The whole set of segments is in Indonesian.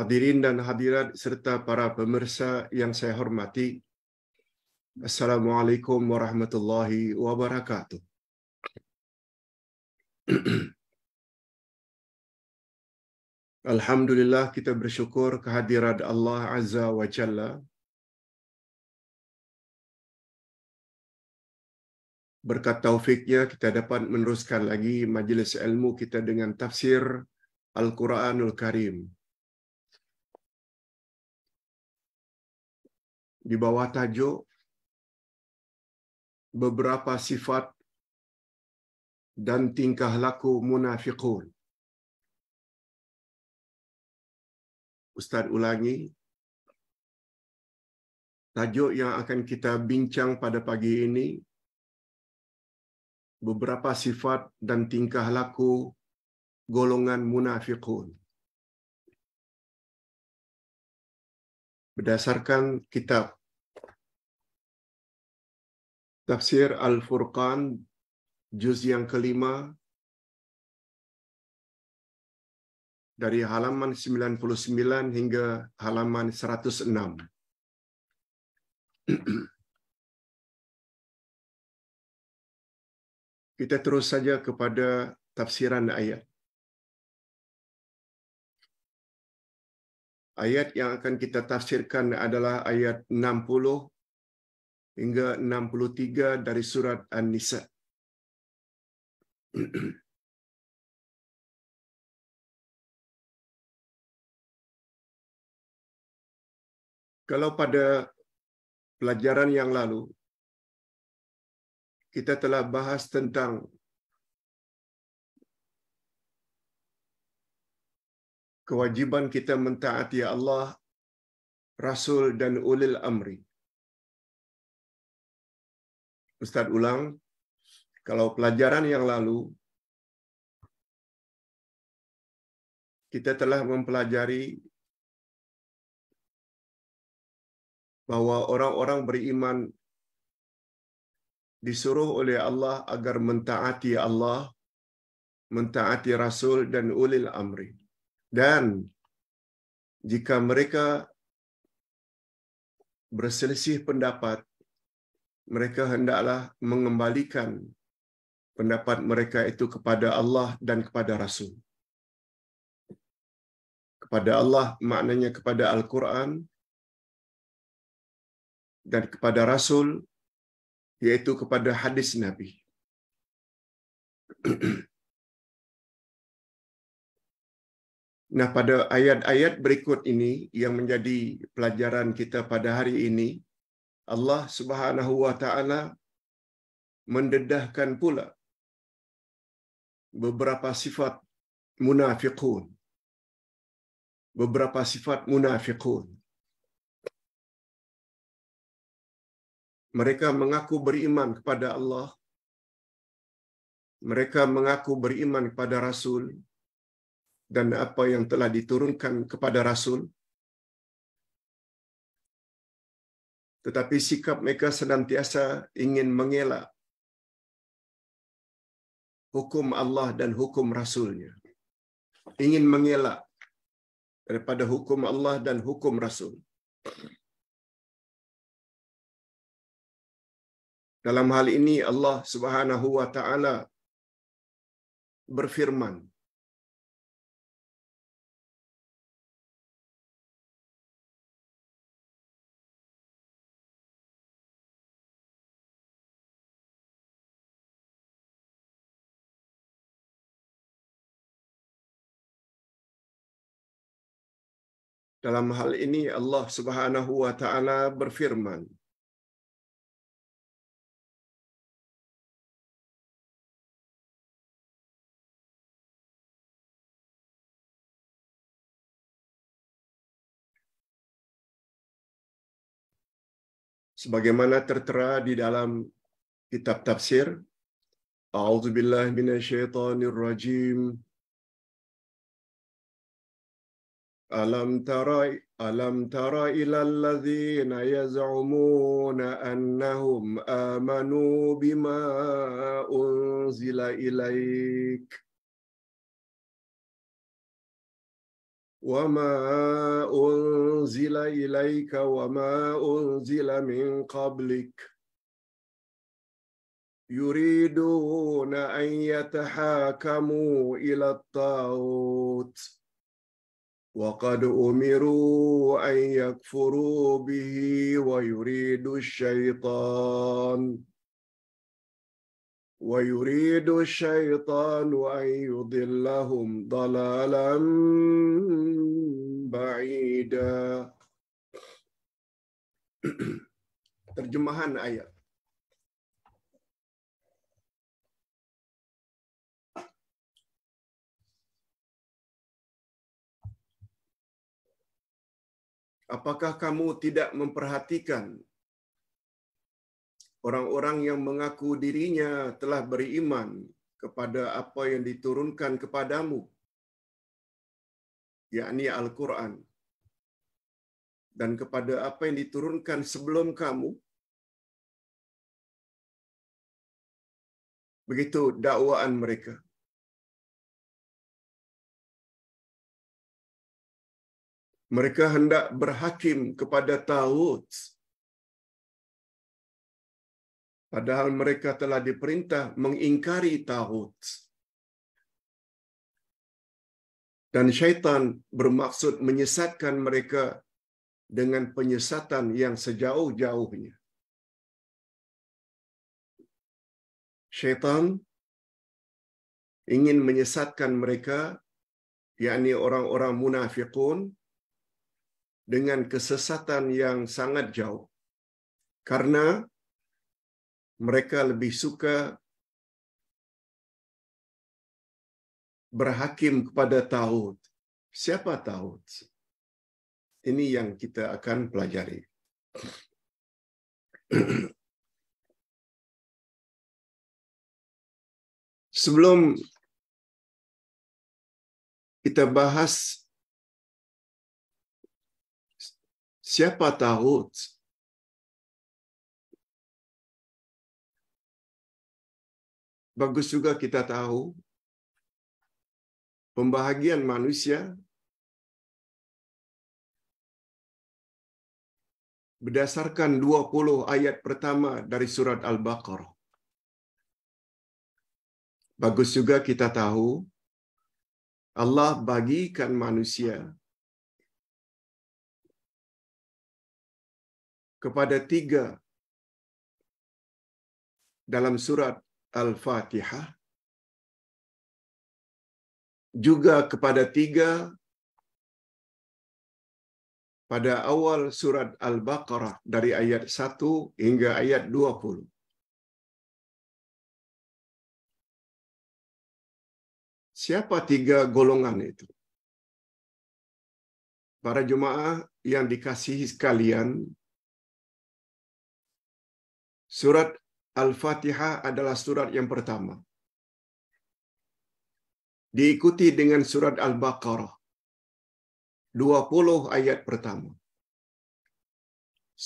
Hadirin dan hadirat serta para pemirsa yang saya hormati, Assalamualaikum warahmatullahi wabarakatuh. Alhamdulillah kita bersyukur kehadiran Allah Azza wa Jalla berkat taufiknya kita dapat meneruskan lagi majelis ilmu kita dengan tafsir Al-Quranul Karim. di bawah tajuk beberapa sifat dan tingkah laku munafiqun. Ustaz ulangi, tajuk yang akan kita bincang pada pagi ini beberapa sifat dan tingkah laku golongan munafiqun. Berdasarkan kitab Tafsir Al-Furqan, juz yang kelima, dari halaman 99 hingga halaman 106. Kita terus saja kepada tafsiran ayat. Ayat yang akan kita tafsirkan adalah ayat 60 hingga 63 dari surat An-Nisa. Kalau pada pelajaran yang lalu kita telah bahas tentang kewajiban kita mentaati Allah, Rasul dan Ulil Amri. Ustaz ulang, kalau pelajaran yang lalu kita telah mempelajari bahwa orang-orang beriman disuruh oleh Allah agar mentaati Allah, mentaati Rasul dan ulil amri. Dan jika mereka berselisih pendapat, mereka hendaklah mengembalikan pendapat mereka itu kepada Allah dan kepada Rasul. Kepada Allah maknanya kepada Al-Quran dan kepada Rasul yaitu kepada hadis Nabi. Nah pada ayat-ayat berikut ini yang menjadi pelajaran kita pada hari ini, Allah Subhanahu wa taala mendedahkan pula beberapa sifat munafiqun. Beberapa sifat munafiqun. Mereka mengaku beriman kepada Allah. Mereka mengaku beriman kepada Rasul dan apa yang telah diturunkan kepada Rasul. tetapi sikap mereka senantiasa ingin mengelak hukum Allah dan hukum Rasulnya. Ingin mengelak daripada hukum Allah dan hukum Rasul. Dalam hal ini Allah Subhanahu wa taala berfirman Dalam hal ini Allah Subhanahu wa taala berfirman, sebagaimana tertera di dalam kitab tafsir A'udzubillahi minasyaitonirrajim rajim ألم تر ألم تر إلى الذين يزعمون أنهم آمنوا بما أنزل إليك وما أنزل إليك وما أنزل من قبلك يريدون أن يتحاكموا إلى الطاغوت وقد امروا ان يكفروا به ويريد الشيطان ويريد الشيطان ان يضلهم ضلالا بعيدا ترجمه ayat آية. Apakah kamu tidak memperhatikan orang-orang yang mengaku dirinya telah beriman kepada apa yang diturunkan kepadamu, yakni Al-Quran, dan kepada apa yang diturunkan sebelum kamu? Begitu dakwaan mereka. Mereka hendak berhakim kepada Tawud. Padahal mereka telah diperintah mengingkari Tawud. Dan syaitan bermaksud menyesatkan mereka dengan penyesatan yang sejauh-jauhnya. Syaitan ingin menyesatkan mereka yakni orang-orang munafikun dengan kesesatan yang sangat jauh. Karena mereka lebih suka berhakim kepada Taut. Siapa Taut? Ini yang kita akan pelajari. Sebelum kita bahas siapa tahu bagus juga kita tahu pembahagian manusia berdasarkan 20 ayat pertama dari surat Al-Baqarah. Bagus juga kita tahu Allah bagikan manusia kepada tiga dalam surat Al-Fatihah, juga kepada tiga pada awal surat Al-Baqarah dari ayat 1 hingga ayat 20. Siapa tiga golongan itu? Para jemaah yang dikasihi sekalian, Surat Al-Fatihah adalah surat yang pertama. Diikuti dengan surat Al-Baqarah. 20 ayat pertama.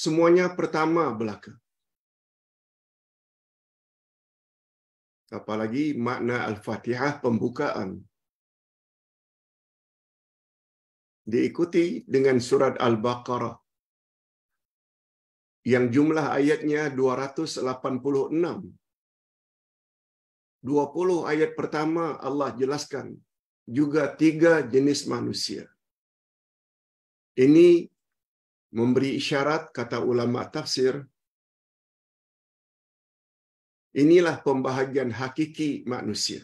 Semuanya pertama belaka. Apalagi makna Al-Fatihah pembukaan. Diikuti dengan surat Al-Baqarah yang jumlah ayatnya 286. 20 ayat pertama Allah jelaskan juga tiga jenis manusia. Ini memberi isyarat kata ulama tafsir Inilah pembahagian hakiki manusia.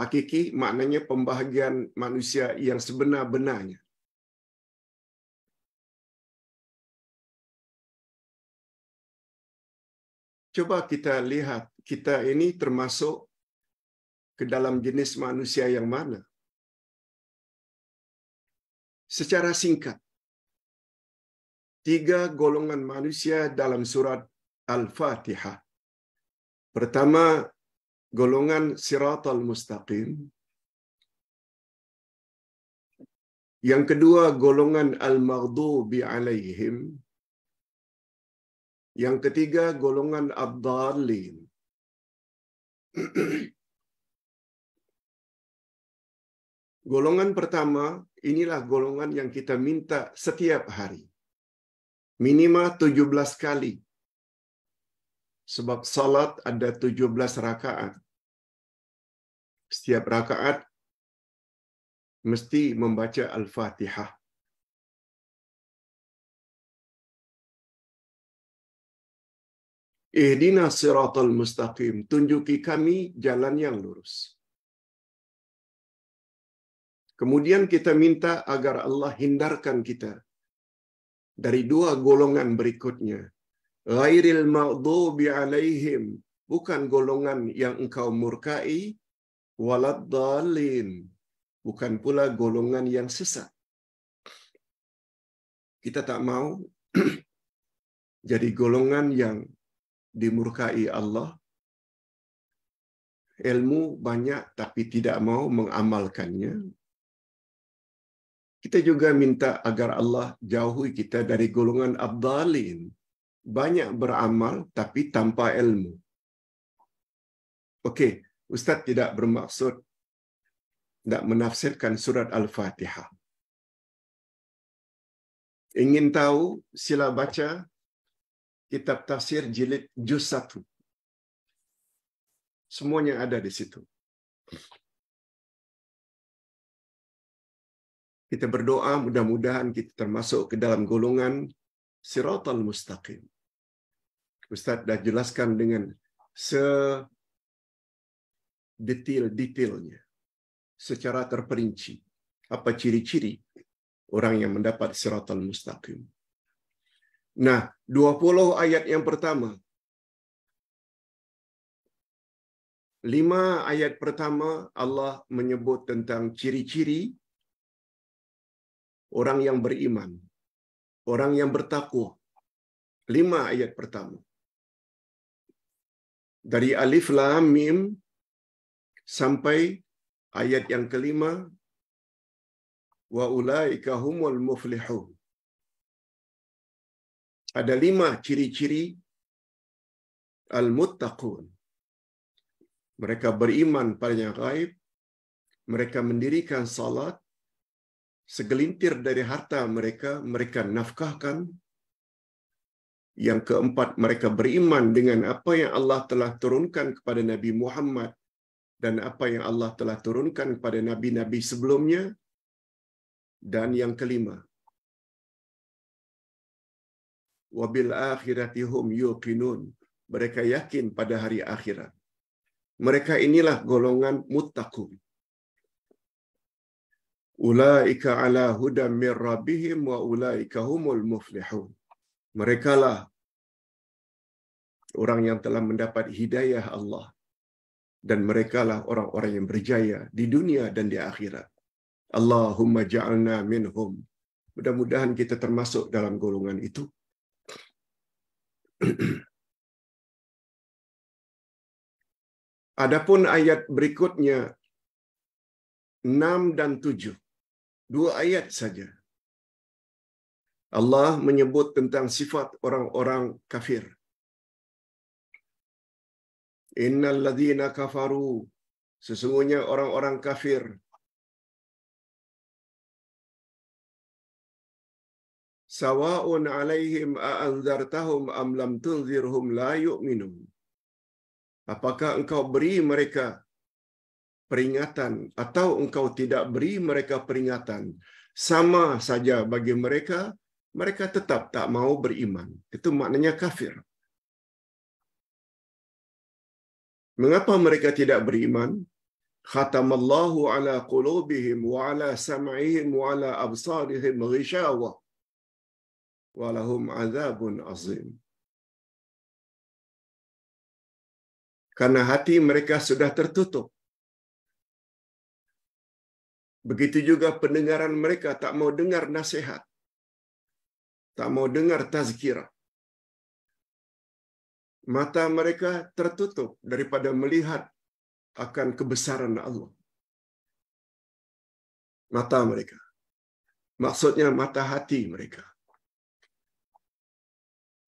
Hakiki maknanya pembahagian manusia yang sebenar-benarnya. Coba kita lihat, kita ini termasuk ke dalam jenis manusia yang mana? Secara singkat, tiga golongan manusia dalam surat Al-Fatihah. Pertama, golongan siratal mustaqim. Yang kedua, golongan al-maghdubi alaihim. Yang ketiga golongan abdalin. golongan pertama inilah golongan yang kita minta setiap hari. Minimal 17 kali. Sebab salat ada 17 rakaat. Setiap rakaat mesti membaca Al-Fatihah. Ihdina siratal mustaqim. Tunjuki kami jalan yang lurus. Kemudian kita minta agar Allah hindarkan kita dari dua golongan berikutnya. Ghairil maghdubi alaihim. Bukan golongan yang engkau murkai. Waladdalin. Bukan pula golongan yang sesat. Kita tak mau jadi golongan yang dimurkai Allah. Ilmu banyak tapi tidak mau mengamalkannya. Kita juga minta agar Allah jauhi kita dari golongan abdalin. Banyak beramal tapi tanpa ilmu. Okey, Ustaz tidak bermaksud tidak menafsirkan surat Al-Fatihah. Ingin tahu sila baca kitab tafsir jilid juz 1. Semuanya ada di situ. Kita berdoa mudah-mudahan kita termasuk ke dalam golongan siratal mustaqim. Ustaz dah jelaskan dengan sedetail-detailnya, secara terperinci. Apa ciri-ciri orang yang mendapat siratal mustaqim. Nah, 20 ayat yang pertama. 5 ayat pertama Allah menyebut tentang ciri-ciri orang yang beriman, orang yang bertakwa. 5 ayat pertama. Dari alif lam mim sampai ayat yang kelima wa ulaika humul muflihun ada lima ciri-ciri al-muttaqun. Mereka beriman pada yang gaib, mereka mendirikan salat, segelintir dari harta mereka, mereka nafkahkan. Yang keempat, mereka beriman dengan apa yang Allah telah turunkan kepada Nabi Muhammad dan apa yang Allah telah turunkan kepada nabi-nabi sebelumnya. Dan yang kelima, wabil akhiratihum yuqinun. Mereka yakin pada hari akhirat. Mereka inilah golongan muttaqun. Ulaika ala hudam mir rabbihim wa ulaika humul muflihun. Merekalah orang yang telah mendapat hidayah Allah dan merekalah orang-orang yang berjaya di dunia dan di akhirat. Allahumma ja'alna minhum. Mudah-mudahan kita termasuk dalam golongan itu. Adapun ayat berikutnya 6 dan 7. Dua ayat saja. Allah menyebut tentang sifat orang-orang kafir. Innal ladzina kafaru sesungguhnya orang-orang kafir sawa'un 'alaihim a anzartahum am lam tunzirhum la yu'minun apakah engkau beri mereka peringatan atau engkau tidak beri mereka peringatan sama saja bagi mereka mereka tetap tak mau beriman itu maknanya kafir mengapa mereka tidak beriman khatamallahu ala qulubihim wa ala sam'ihim wa ala absarihim ghishawah walahum azabun azim. Karena hati mereka sudah tertutup. Begitu juga pendengaran mereka tak mau dengar nasihat. Tak mau dengar tazkirah. Mata mereka tertutup daripada melihat akan kebesaran Allah. Mata mereka. Maksudnya mata hati mereka.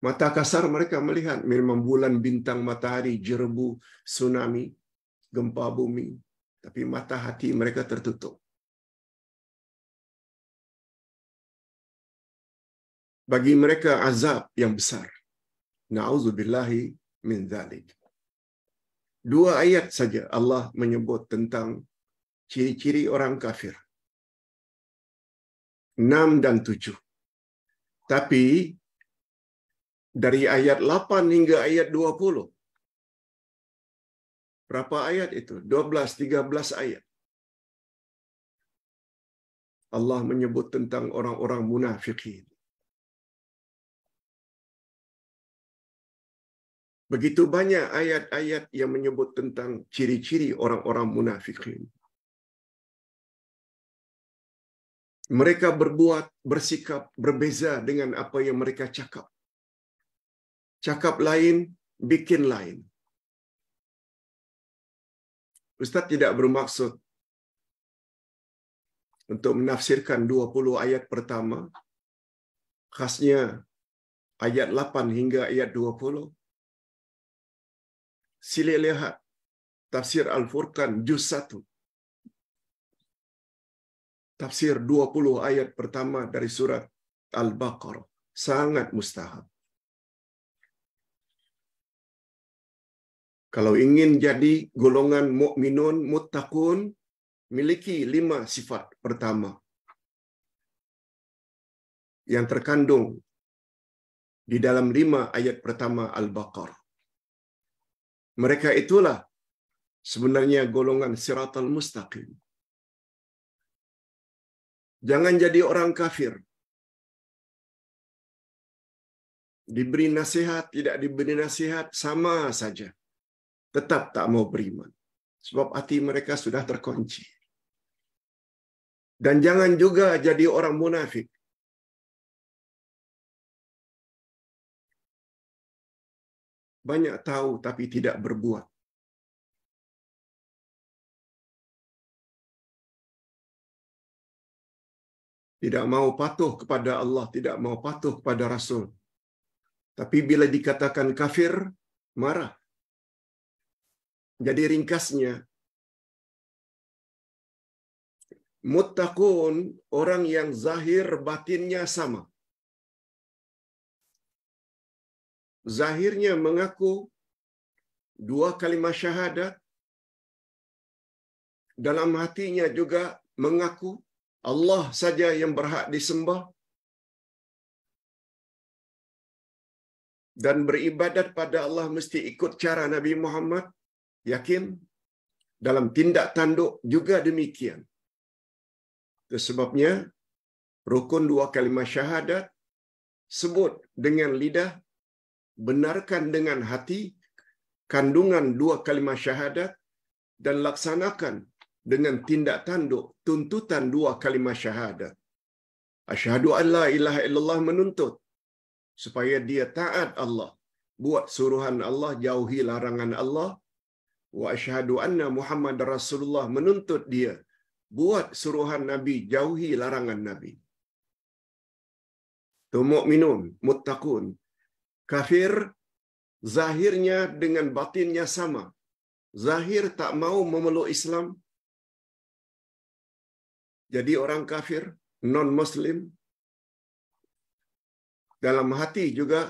Mata kasar mereka melihat memang bulan, bintang, matahari, jerebu, tsunami, gempa bumi. Tapi mata hati mereka tertutup. Bagi mereka azab yang besar. Na'udzubillahi min dhalik. Dua ayat saja Allah menyebut tentang ciri-ciri orang kafir. Enam dan tujuh. Tapi dari ayat 8 hingga ayat 20. Berapa ayat itu? 12, 13 ayat. Allah menyebut tentang orang-orang munafikin. Begitu banyak ayat-ayat yang menyebut tentang ciri-ciri orang-orang munafikin. Mereka berbuat, bersikap berbeza dengan apa yang mereka cakap cakap lain, bikin lain. Ustaz tidak bermaksud untuk menafsirkan 20 ayat pertama, khasnya ayat 8 hingga ayat 20. Sila lihat tafsir Al-Furqan juz 1. Tafsir 20 ayat pertama dari surat Al-Baqarah sangat mustahab. Kalau ingin jadi golongan mukminun muttaqun, miliki lima sifat pertama yang terkandung di dalam lima ayat pertama Al-Baqarah. Mereka itulah sebenarnya golongan siratal mustaqim. Jangan jadi orang kafir. Diberi nasihat, tidak diberi nasihat, sama saja tetap tak mau beriman. Sebab hati mereka sudah terkunci. Dan jangan juga jadi orang munafik. Banyak tahu tapi tidak berbuat. Tidak mau patuh kepada Allah, tidak mau patuh kepada Rasul. Tapi bila dikatakan kafir, marah. Jadi ringkasnya, muttaqun orang yang zahir batinnya sama. Zahirnya mengaku dua kalimat syahadat, dalam hatinya juga mengaku Allah saja yang berhak disembah dan beribadat pada Allah mesti ikut cara Nabi Muhammad yakin dalam tindak tanduk juga demikian. Sebabnya rukun dua kalimah syahadat sebut dengan lidah benarkan dengan hati kandungan dua kalimah syahadat dan laksanakan dengan tindak tanduk tuntutan dua kalimah syahadat. Asyhadu an la ilaha illallah menuntut supaya dia taat Allah, buat suruhan Allah, jauhi larangan Allah, wa asyhadu anna Muhammad Rasulullah menuntut dia buat suruhan Nabi, jauhi larangan Nabi. Tu mukminun, muttaqun. Kafir zahirnya dengan batinnya sama. Zahir tak mau memeluk Islam. Jadi orang kafir, non-muslim dalam hati juga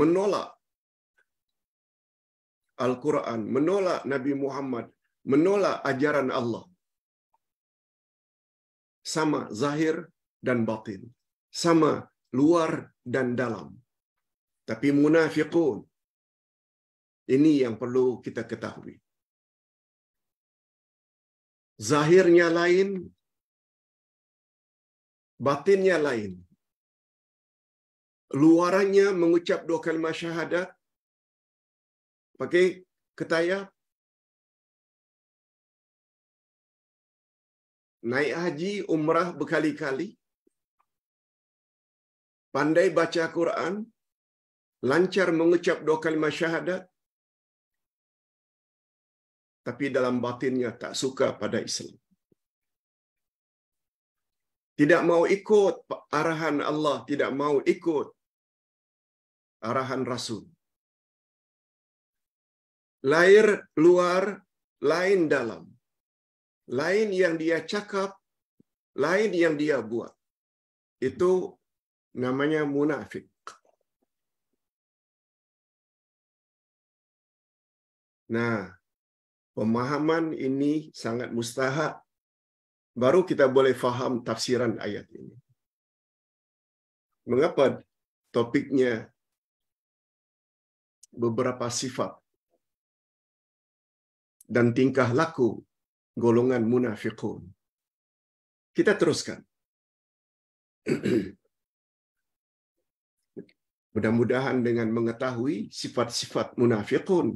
menolak Al-Quran, menolak Nabi Muhammad, menolak ajaran Allah. Sama zahir dan batin, sama luar dan dalam. Tapi munafiqun. Ini yang perlu kita ketahui. Zahirnya lain, batinnya lain. Luarannya mengucap dua kalimat syahadat, pakai ketaya naik haji umrah berkali-kali pandai baca Quran lancar mengucap dua kalimah syahadat tapi dalam batinnya tak suka pada Islam tidak mau ikut arahan Allah, tidak mau ikut arahan Rasul lahir luar, lain dalam. Lain yang dia cakap, lain yang dia buat. Itu namanya munafik. Nah, pemahaman ini sangat mustahak. Baru kita boleh faham tafsiran ayat ini. Mengapa topiknya beberapa sifat dan tingkah laku golongan munafikun. Kita teruskan. Mudah-mudahan dengan mengetahui sifat-sifat munafikun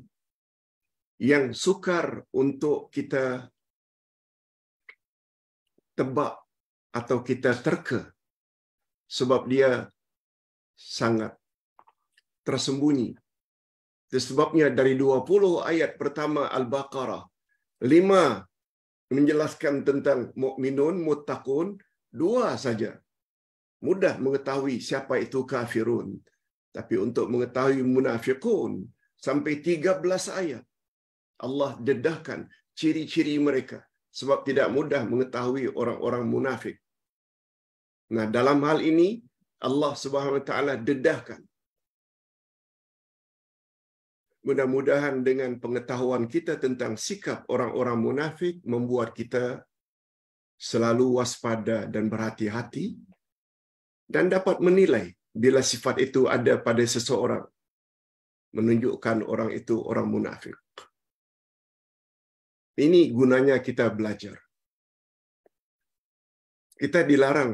yang sukar untuk kita tebak atau kita terke, sebab dia sangat tersembunyi Sebabnya dari 20 ayat pertama Al-Baqarah, 5 menjelaskan tentang mukminun muttaqun, 2 saja. Mudah mengetahui siapa itu kafirun. Tapi untuk mengetahui munafikun sampai 13 ayat. Allah dedahkan ciri-ciri mereka. Sebab tidak mudah mengetahui orang-orang munafik. Nah, dalam hal ini Allah Subhanahu Wa Taala dedahkan Mudah-mudahan dengan pengetahuan kita tentang sikap orang-orang munafik membuat kita selalu waspada dan berhati-hati dan dapat menilai bila sifat itu ada pada seseorang menunjukkan orang itu orang munafik. Ini gunanya kita belajar. Kita dilarang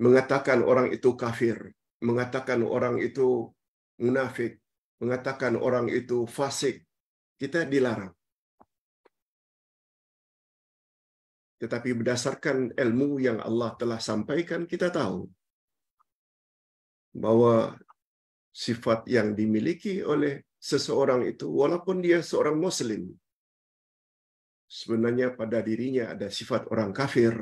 mengatakan orang itu kafir, mengatakan orang itu munafik, mengatakan orang itu fasik, kita dilarang. Tetapi berdasarkan ilmu yang Allah telah sampaikan, kita tahu bahwa sifat yang dimiliki oleh seseorang itu, walaupun dia seorang Muslim, sebenarnya pada dirinya ada sifat orang kafir.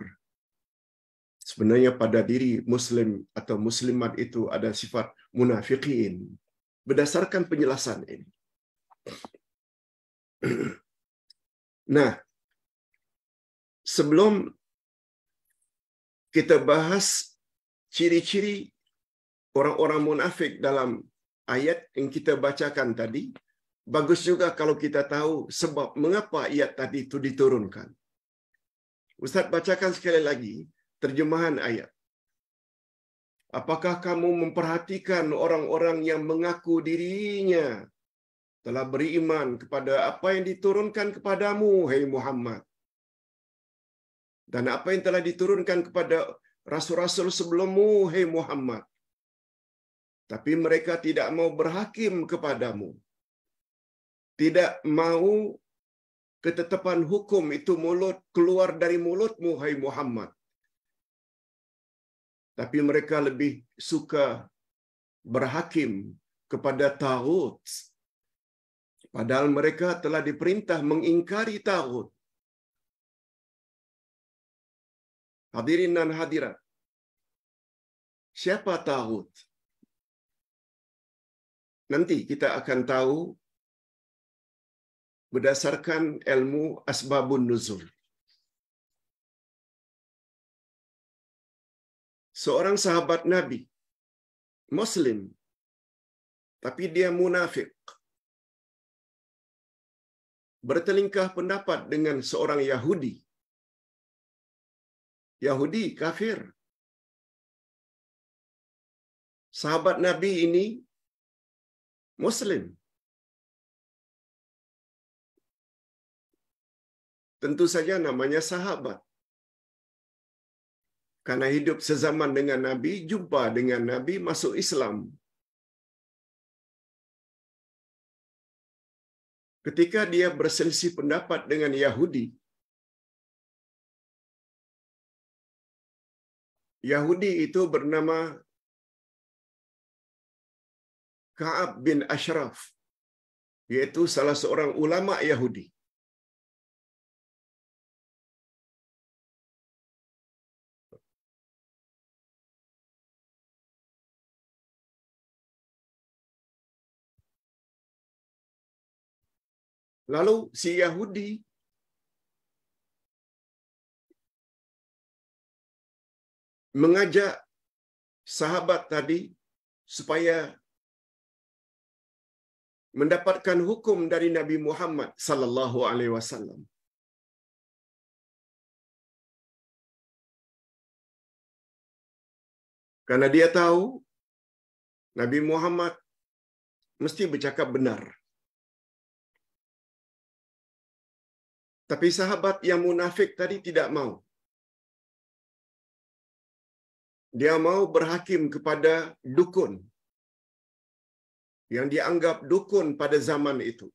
Sebenarnya pada diri Muslim atau Muslimat itu ada sifat munafikin berdasarkan penjelasan ini. Nah, sebelum kita bahas ciri-ciri orang-orang munafik dalam ayat yang kita bacakan tadi, bagus juga kalau kita tahu sebab mengapa ayat tadi itu diturunkan. Ustaz bacakan sekali lagi terjemahan ayat. Apakah kamu memperhatikan orang-orang yang mengaku dirinya telah beriman kepada apa yang diturunkan kepadamu, hai hey Muhammad? Dan apa yang telah diturunkan kepada rasul-rasul sebelummu, hai hey Muhammad? Tapi mereka tidak mau berhakim kepadamu. Tidak mau ketetapan hukum itu mulut keluar dari mulutmu, hai Muhammad. Tapi mereka lebih suka berhakim kepada tagut. Padahal mereka telah diperintah mengingkari tagut. Hadirin dan hadirat. Siapa tagut? Nanti kita akan tahu berdasarkan ilmu asbabun nuzul. seorang sahabat Nabi, Muslim, tapi dia munafik. Bertelingkah pendapat dengan seorang Yahudi. Yahudi kafir. Sahabat Nabi ini Muslim. Tentu saja namanya sahabat. Karena hidup sezaman dengan Nabi, jumpa dengan Nabi, masuk Islam. Ketika dia berselisih pendapat dengan Yahudi, Yahudi itu bernama Ka'ab bin Ashraf, yaitu salah seorang ulama Yahudi. Lalu si Yahudi mengajak sahabat tadi supaya mendapatkan hukum dari Nabi Muhammad sallallahu alaihi wasallam. Karena dia tahu Nabi Muhammad mesti bercakap benar. Tapi sahabat yang munafik tadi tidak mau. Dia mau berhakim kepada dukun yang dianggap dukun pada zaman itu.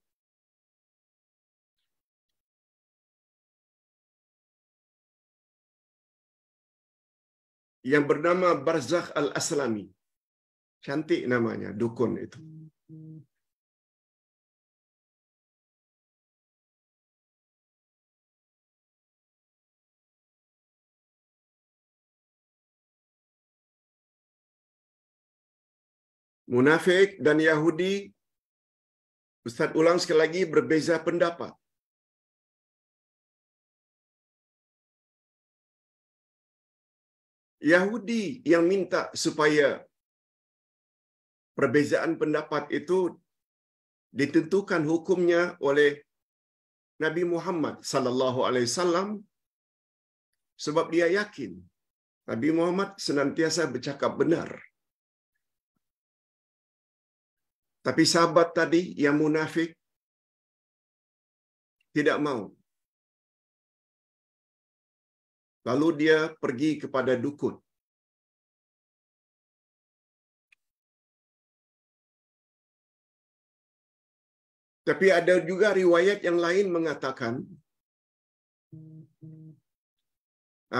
Yang bernama Barzakh Al-Aslami. Cantik namanya dukun itu. Hmm, hmm. Munafik dan Yahudi, Ustadz ulang sekali lagi, berbeza pendapat. Yahudi yang minta supaya perbezaan pendapat itu ditentukan hukumnya oleh Nabi Muhammad sallallahu alaihi wasallam sebab dia yakin Nabi Muhammad senantiasa bercakap benar. Tapi sahabat tadi yang munafik tidak mau. Lalu dia pergi kepada dukun. Tapi ada juga riwayat yang lain mengatakan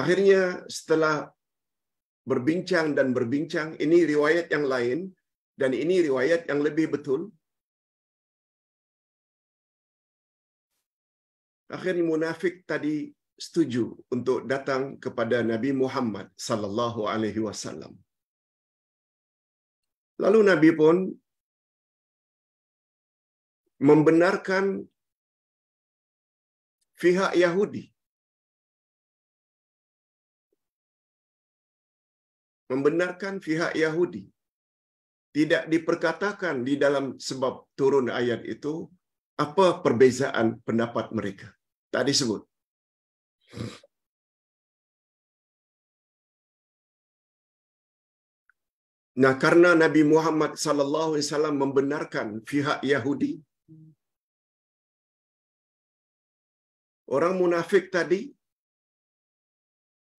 akhirnya setelah berbincang dan berbincang, ini riwayat yang lain, dan ini riwayat yang lebih betul. Akhirnya munafik tadi setuju untuk datang kepada Nabi Muhammad sallallahu alaihi wasallam. Lalu Nabi pun membenarkan pihak Yahudi membenarkan pihak Yahudi tidak diperkatakan di dalam sebab turun ayat itu apa perbezaan pendapat mereka. Tak disebut. Nah, karena Nabi Muhammad sallallahu alaihi wasallam membenarkan pihak Yahudi orang munafik tadi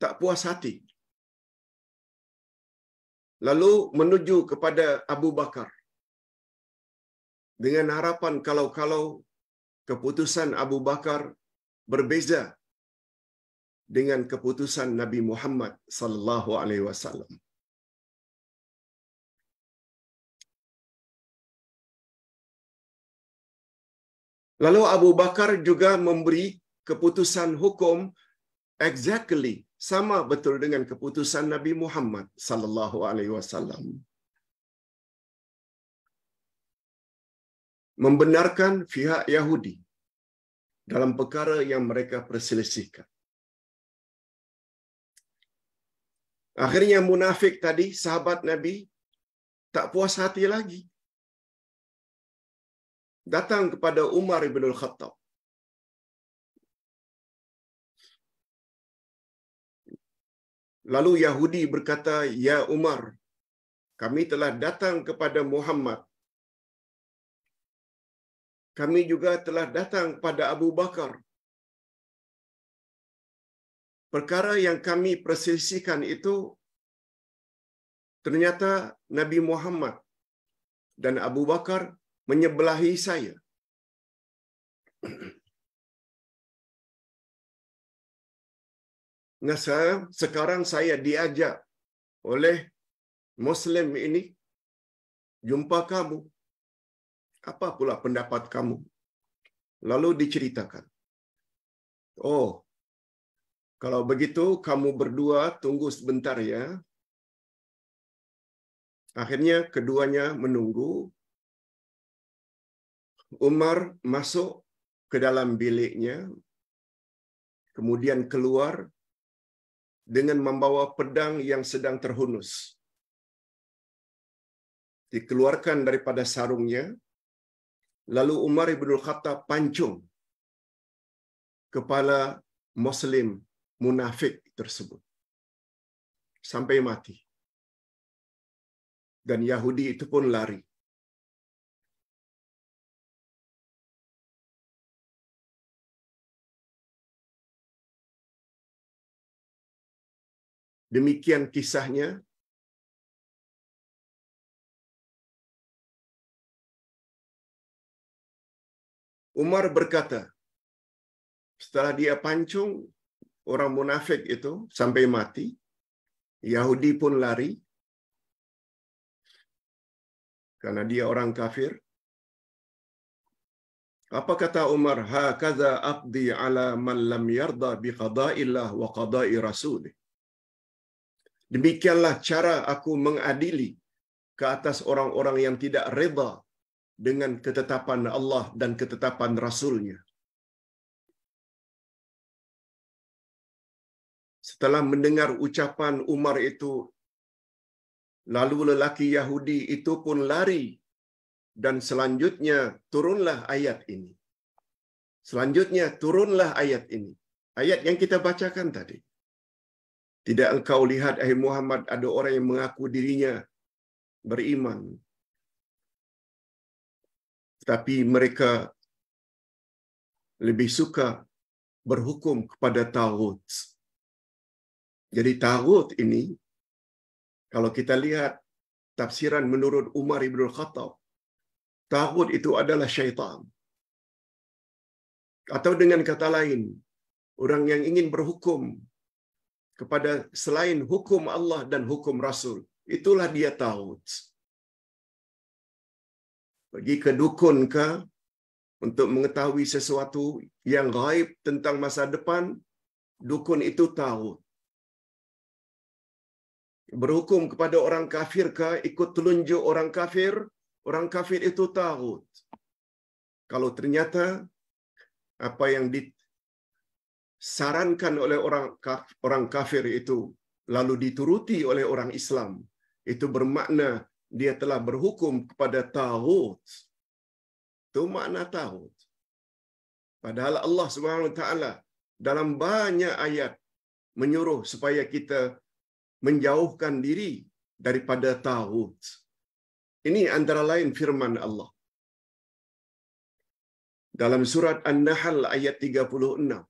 tak puas hati lalu menuju kepada Abu Bakar dengan harapan kalau-kalau keputusan Abu Bakar berbeza dengan keputusan Nabi Muhammad sallallahu alaihi wasallam. Lalu Abu Bakar juga memberi keputusan hukum exactly sama betul dengan keputusan Nabi Muhammad sallallahu alaihi wasallam. Membenarkan pihak Yahudi dalam perkara yang mereka perselisihkan. Akhirnya munafik tadi, sahabat Nabi, tak puas hati lagi. Datang kepada Umar ibn Khattab. Lalu Yahudi berkata, "Ya Umar, kami telah datang kepada Muhammad. Kami juga telah datang kepada Abu Bakar. Perkara yang kami perselisihkan itu ternyata Nabi Muhammad dan Abu Bakar menyebelahi saya." Nah, sekarang saya diajak oleh Muslim ini jumpa kamu. Apa pula pendapat kamu? Lalu diceritakan. Oh, kalau begitu kamu berdua tunggu sebentar ya. Akhirnya keduanya menunggu. Umar masuk ke dalam biliknya, kemudian keluar dengan membawa pedang yang sedang terhunus. Dikeluarkan daripada sarungnya, lalu Umar ibn Khattab pancung kepala Muslim munafik tersebut sampai mati. Dan Yahudi itu pun lari. Demikian kisahnya. Umar berkata, setelah dia pancung orang munafik itu sampai mati, Yahudi pun lari karena dia orang kafir. Apa kata Umar? Hakaza abdi ala man lam yarda bi qada'illah wa qada'i rasulih. Demikianlah cara aku mengadili ke atas orang-orang yang tidak reda dengan ketetapan Allah dan ketetapan Rasulnya. Setelah mendengar ucapan Umar itu, lalu lelaki Yahudi itu pun lari dan selanjutnya turunlah ayat ini. Selanjutnya turunlah ayat ini. Ayat yang kita bacakan tadi. Tidak engkau lihat, ahai Muhammad, ada orang yang mengaku dirinya beriman. Tapi mereka lebih suka berhukum kepada Tawud. Jadi Tawud ini, kalau kita lihat tafsiran menurut Umar Ibn Khattab, Tawud itu adalah syaitan. Atau dengan kata lain, orang yang ingin berhukum kepada selain hukum Allah dan hukum Rasul. Itulah dia tahun. Pergi ke dukun ke untuk mengetahui sesuatu yang gaib tentang masa depan, dukun itu taut. Berhukum kepada orang kafir ke ikut telunjuk orang kafir, orang kafir itu taut. Kalau ternyata apa yang di, disarankan oleh orang orang kafir itu lalu dituruti oleh orang Islam itu bermakna dia telah berhukum kepada tahut itu makna tahut padahal Allah Subhanahu wa taala dalam banyak ayat menyuruh supaya kita menjauhkan diri daripada tahut ini antara lain firman Allah dalam surat An-Nahl ayat 36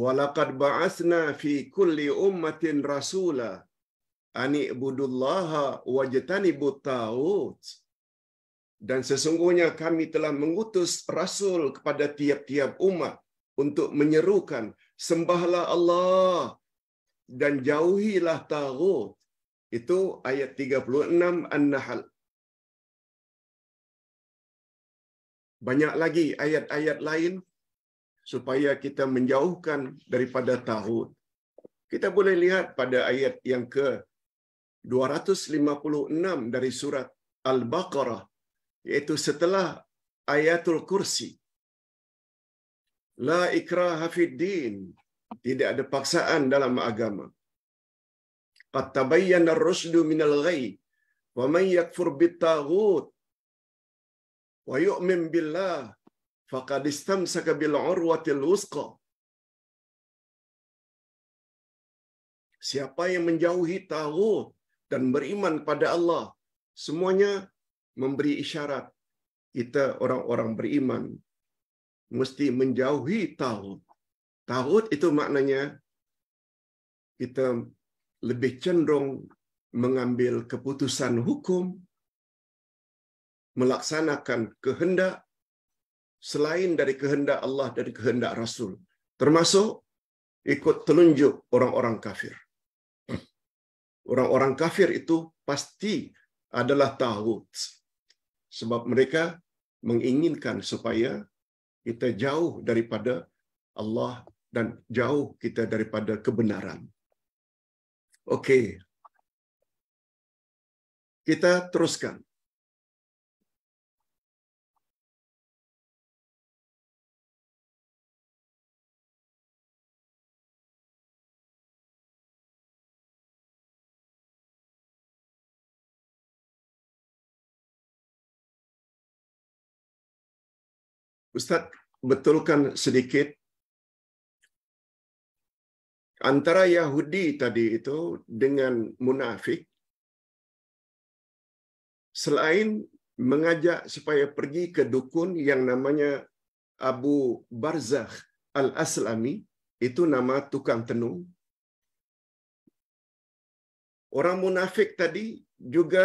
Walakad بعثنا fi kulli ummatin rasula أن اعبدوا الله واجتنبوا الطاغوت dan sesungguhnya kami telah mengutus rasul kepada tiap-tiap umat untuk menyerukan sembahlah Allah dan jauhilah tagut itu ayat 36 An-Nahl banyak lagi ayat-ayat lain supaya kita menjauhkan daripada tahun Kita boleh lihat pada ayat yang ke 256 dari surat Al-Baqarah yaitu setelah ayatul kursi. La ikraha fid din. Tidak ada paksaan dalam agama. Qad tabayyana ar-rusdu minal ghayy wa man yakfur bit-taghut wa yu'min billah faqad istamsaka bil urwatil wusqa. Siapa yang menjauhi tahu dan beriman pada Allah, semuanya memberi isyarat kita orang-orang beriman mesti menjauhi tahu tahu itu maknanya kita lebih cenderung mengambil keputusan hukum, melaksanakan kehendak, selain dari kehendak Allah dan kehendak Rasul, termasuk ikut telunjuk orang-orang kafir. Orang-orang kafir itu pasti adalah tahut. Sebab mereka menginginkan supaya kita jauh daripada Allah dan jauh kita daripada kebenaran. Oke. Okay. Kita teruskan. Ustaz, betulkan sedikit antara Yahudi tadi itu dengan munafik selain mengajak supaya pergi ke dukun yang namanya Abu Barzakh Al-Aslami itu nama tukang tenung orang munafik tadi juga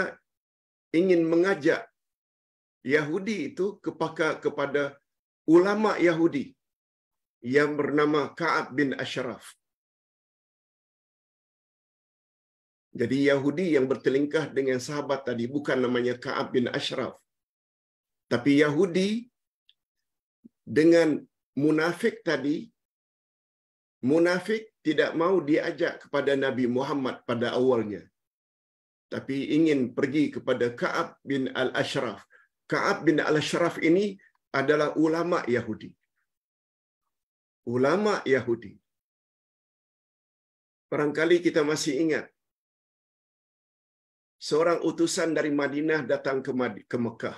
ingin mengajak Yahudi itu kepada ulama Yahudi yang bernama Ka'ab bin Ashraf. Jadi Yahudi yang bertelingkah dengan sahabat tadi bukan namanya Ka'ab bin Ashraf, Tapi Yahudi dengan munafik tadi, munafik tidak mau diajak kepada Nabi Muhammad pada awalnya. Tapi ingin pergi kepada Ka'ab bin Al-Ashraf. Ka'ab bin Al-Ashraf ini adalah ulama Yahudi. Ulama Yahudi. Barangkali kita masih ingat seorang utusan dari Madinah datang ke, Mad ke Mekah.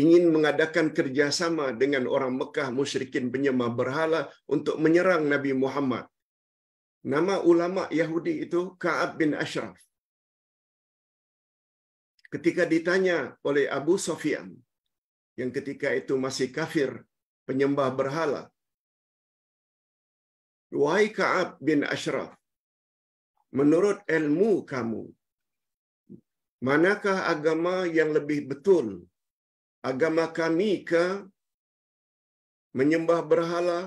ingin mengadakan kerjasama dengan orang Mekah musyrikin penyembah berhala untuk menyerang Nabi Muhammad. Nama ulama Yahudi itu Ka'ab bin Ashraf ketika ditanya oleh Abu Sofyan yang ketika itu masih kafir, penyembah berhala. Wahai Ka'ab bin Ashraf, menurut ilmu kamu, manakah agama yang lebih betul? Agama kami ke menyembah berhala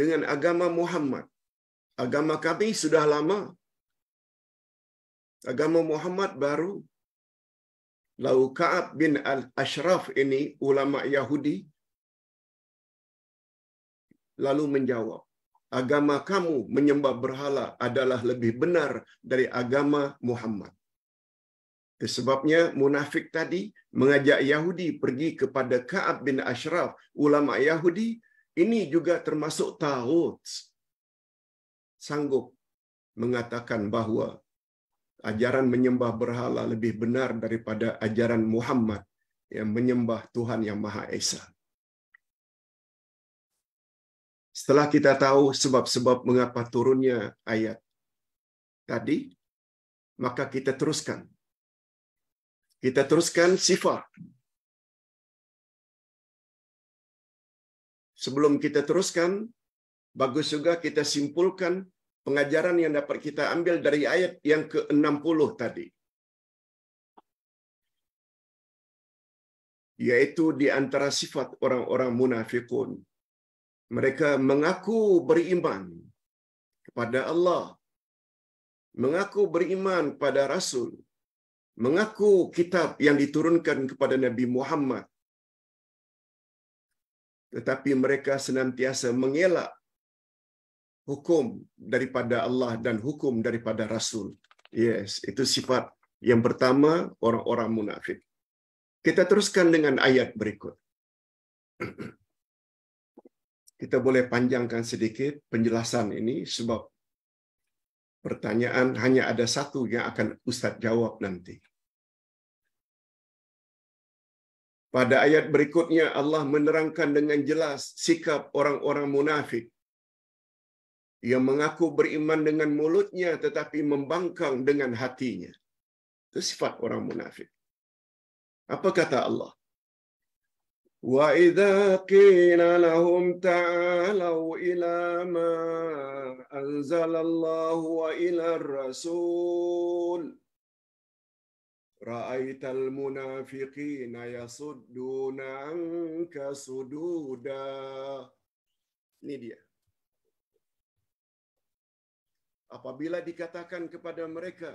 dengan agama Muhammad? Agama kami sudah lama. Agama Muhammad baru. Lalu Ka'ab bin Al-Ashraf ini ulama Yahudi lalu menjawab, agama kamu menyembah berhala adalah lebih benar dari agama Muhammad. Sebabnya munafik tadi mengajak Yahudi pergi kepada Ka'ab bin Ashraf, ulama Yahudi, ini juga termasuk Tawud. Sanggup mengatakan bahawa ajaran menyembah berhala lebih benar daripada ajaran Muhammad yang menyembah Tuhan yang Maha Esa. Setelah kita tahu sebab-sebab mengapa turunnya ayat tadi, maka kita teruskan. Kita teruskan sifat. Sebelum kita teruskan, bagus juga kita simpulkan pengajaran yang dapat kita ambil dari ayat yang ke-60 tadi. Yaitu di antara sifat orang-orang munafikun. Mereka mengaku beriman kepada Allah. Mengaku beriman kepada Rasul. Mengaku kitab yang diturunkan kepada Nabi Muhammad. Tetapi mereka senantiasa mengelak hukum daripada Allah dan hukum daripada Rasul. Yes, itu sifat yang pertama orang-orang munafik. Kita teruskan dengan ayat berikut. Kita boleh panjangkan sedikit penjelasan ini sebab pertanyaan hanya ada satu yang akan Ustadz jawab nanti. Pada ayat berikutnya Allah menerangkan dengan jelas sikap orang-orang munafik yang mengaku beriman dengan mulutnya tetapi membangkang dengan hatinya. Itu sifat orang munafik. Apa kata Allah? Wa idza qila lahum ta'alu ila ma anzalallahu wa ila rasul رأيت المنافقين يصدون عنك sududa. Ini dia apabila dikatakan kepada mereka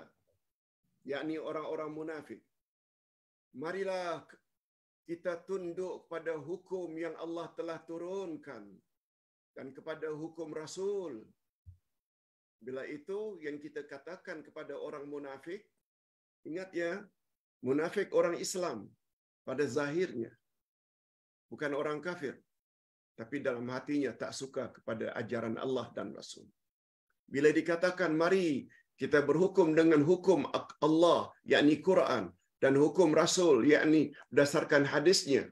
yakni orang-orang munafik marilah kita tunduk pada hukum yang Allah telah turunkan dan kepada hukum rasul bila itu yang kita katakan kepada orang munafik ingat ya munafik orang Islam pada zahirnya bukan orang kafir tapi dalam hatinya tak suka kepada ajaran Allah dan Rasul. Bila dikatakan mari kita berhukum dengan hukum Allah, yakni Quran, dan hukum Rasul, yakni berdasarkan hadisnya.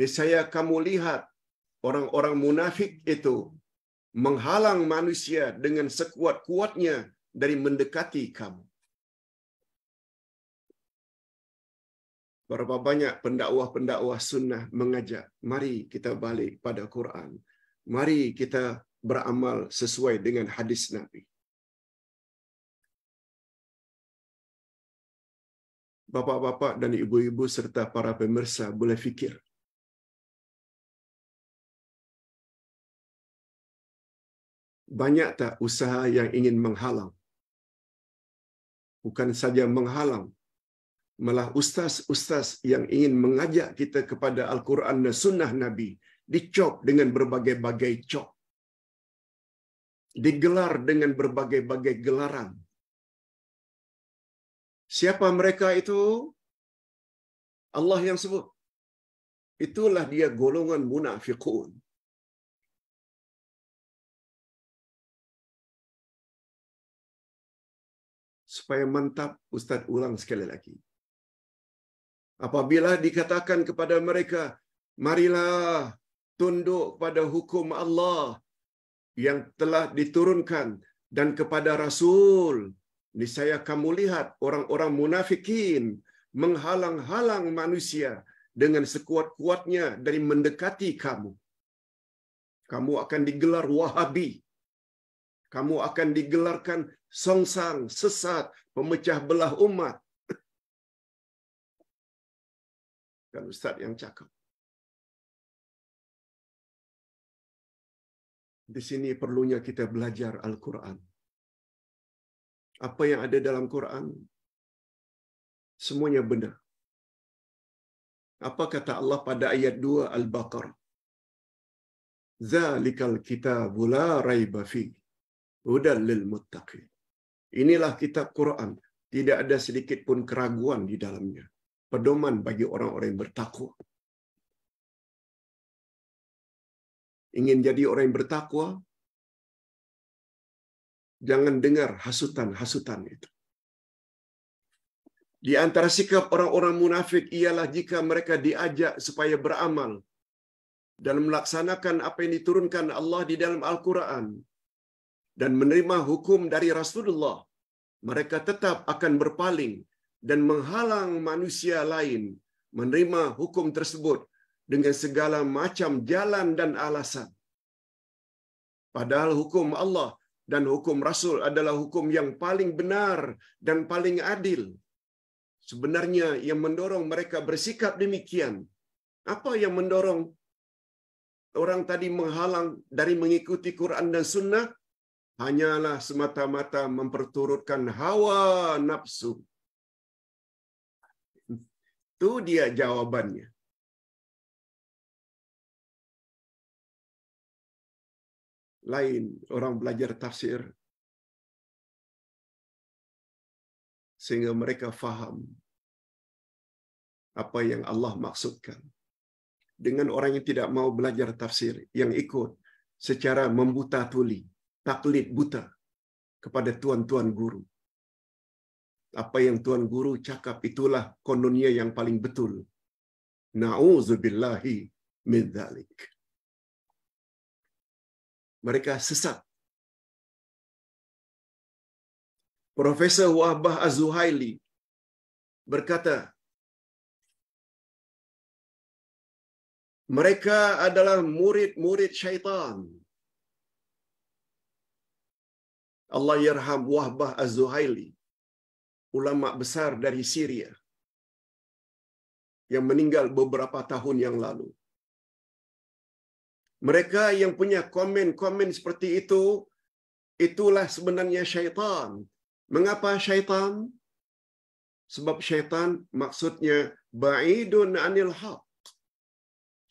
Niscaya kamu lihat orang-orang munafik itu menghalang manusia dengan sekuat-kuatnya dari mendekati kamu. Berapa banyak pendakwah-pendakwah sunnah mengajak, mari kita balik pada Quran. Mari kita beramal sesuai dengan hadis Nabi. Bapak-bapak dan ibu-ibu serta para pemirsa boleh fikir. Banyak tak usaha yang ingin menghalang? Bukan saja menghalang, malah ustaz-ustaz yang ingin mengajak kita kepada Al-Quran dan Sunnah Nabi dicop dengan berbagai-bagai cop digelar dengan berbagai-bagai gelaran. Siapa mereka itu? Allah yang sebut. Itulah dia golongan munafikun. Supaya mantap, Ustaz ulang sekali lagi. Apabila dikatakan kepada mereka, marilah tunduk pada hukum Allah, yang telah diturunkan dan kepada Rasul. Niscaya kamu lihat orang-orang munafikin menghalang-halang manusia dengan sekuat-kuatnya dari mendekati kamu. Kamu akan digelar Wahabi. Kamu akan digelarkan songsang, sesat, pemecah belah umat. Kan Ustaz yang cakap. Di sini perlunya kita belajar Al-Quran. Apa yang ada dalam Quran, semuanya benar. Apa kata Allah pada ayat 2 Al-Baqarah? Zalikal kitabu la raiba fi hudan lil muttaqin. Inilah kitab Quran, tidak ada sedikit pun keraguan di dalamnya. Pedoman bagi orang-orang yang bertakwa. ingin jadi orang yang bertakwa, jangan dengar hasutan-hasutan itu. Di antara sikap orang-orang munafik ialah jika mereka diajak supaya beramal dan melaksanakan apa yang diturunkan Allah di dalam Al-Quran dan menerima hukum dari Rasulullah, mereka tetap akan berpaling dan menghalang manusia lain menerima hukum tersebut dengan segala macam jalan dan alasan. Padahal hukum Allah dan hukum Rasul adalah hukum yang paling benar dan paling adil. Sebenarnya yang mendorong mereka bersikap demikian, apa yang mendorong orang tadi menghalang dari mengikuti Quran dan Sunnah? Hanyalah semata-mata memperturutkan hawa nafsu. Itu dia jawabannya. lain orang belajar tafsir sehingga mereka faham apa yang Allah maksudkan. Dengan orang yang tidak mau belajar tafsir, yang ikut secara membuta tuli, taklid buta kepada tuan-tuan guru. Apa yang tuan guru cakap itulah kononnya yang paling betul. Nauzubillahi min dzalik. mereka sesat. Profesor Wahbah Az-Zuhaili berkata, mereka adalah murid-murid syaitan. Allah yarham Wahbah Az-Zuhaili, ulama besar dari Syria yang meninggal beberapa tahun yang lalu. Mereka yang punya komen-komen seperti itu, itulah sebenarnya syaitan. Mengapa syaitan? Sebab syaitan maksudnya ba'idun anil haq.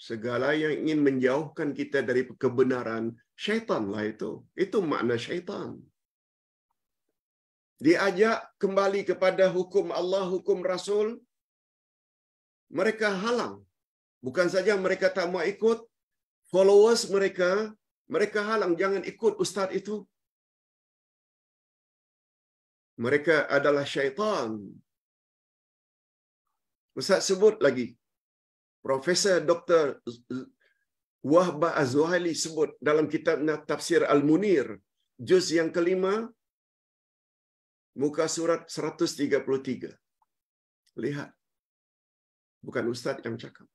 Segala yang ingin menjauhkan kita dari kebenaran, syaitanlah itu. Itu makna syaitan. Diajak kembali kepada hukum Allah, hukum Rasul, mereka halang. Bukan saja mereka tak mau ikut, followers mereka, mereka halang jangan ikut ustaz itu. Mereka adalah syaitan. Ustaz sebut lagi. Profesor Dr. Wahba Azuhali sebut dalam kitab Tafsir Al-Munir, juz yang kelima, muka surat 133. Lihat. Bukan ustaz yang cakap.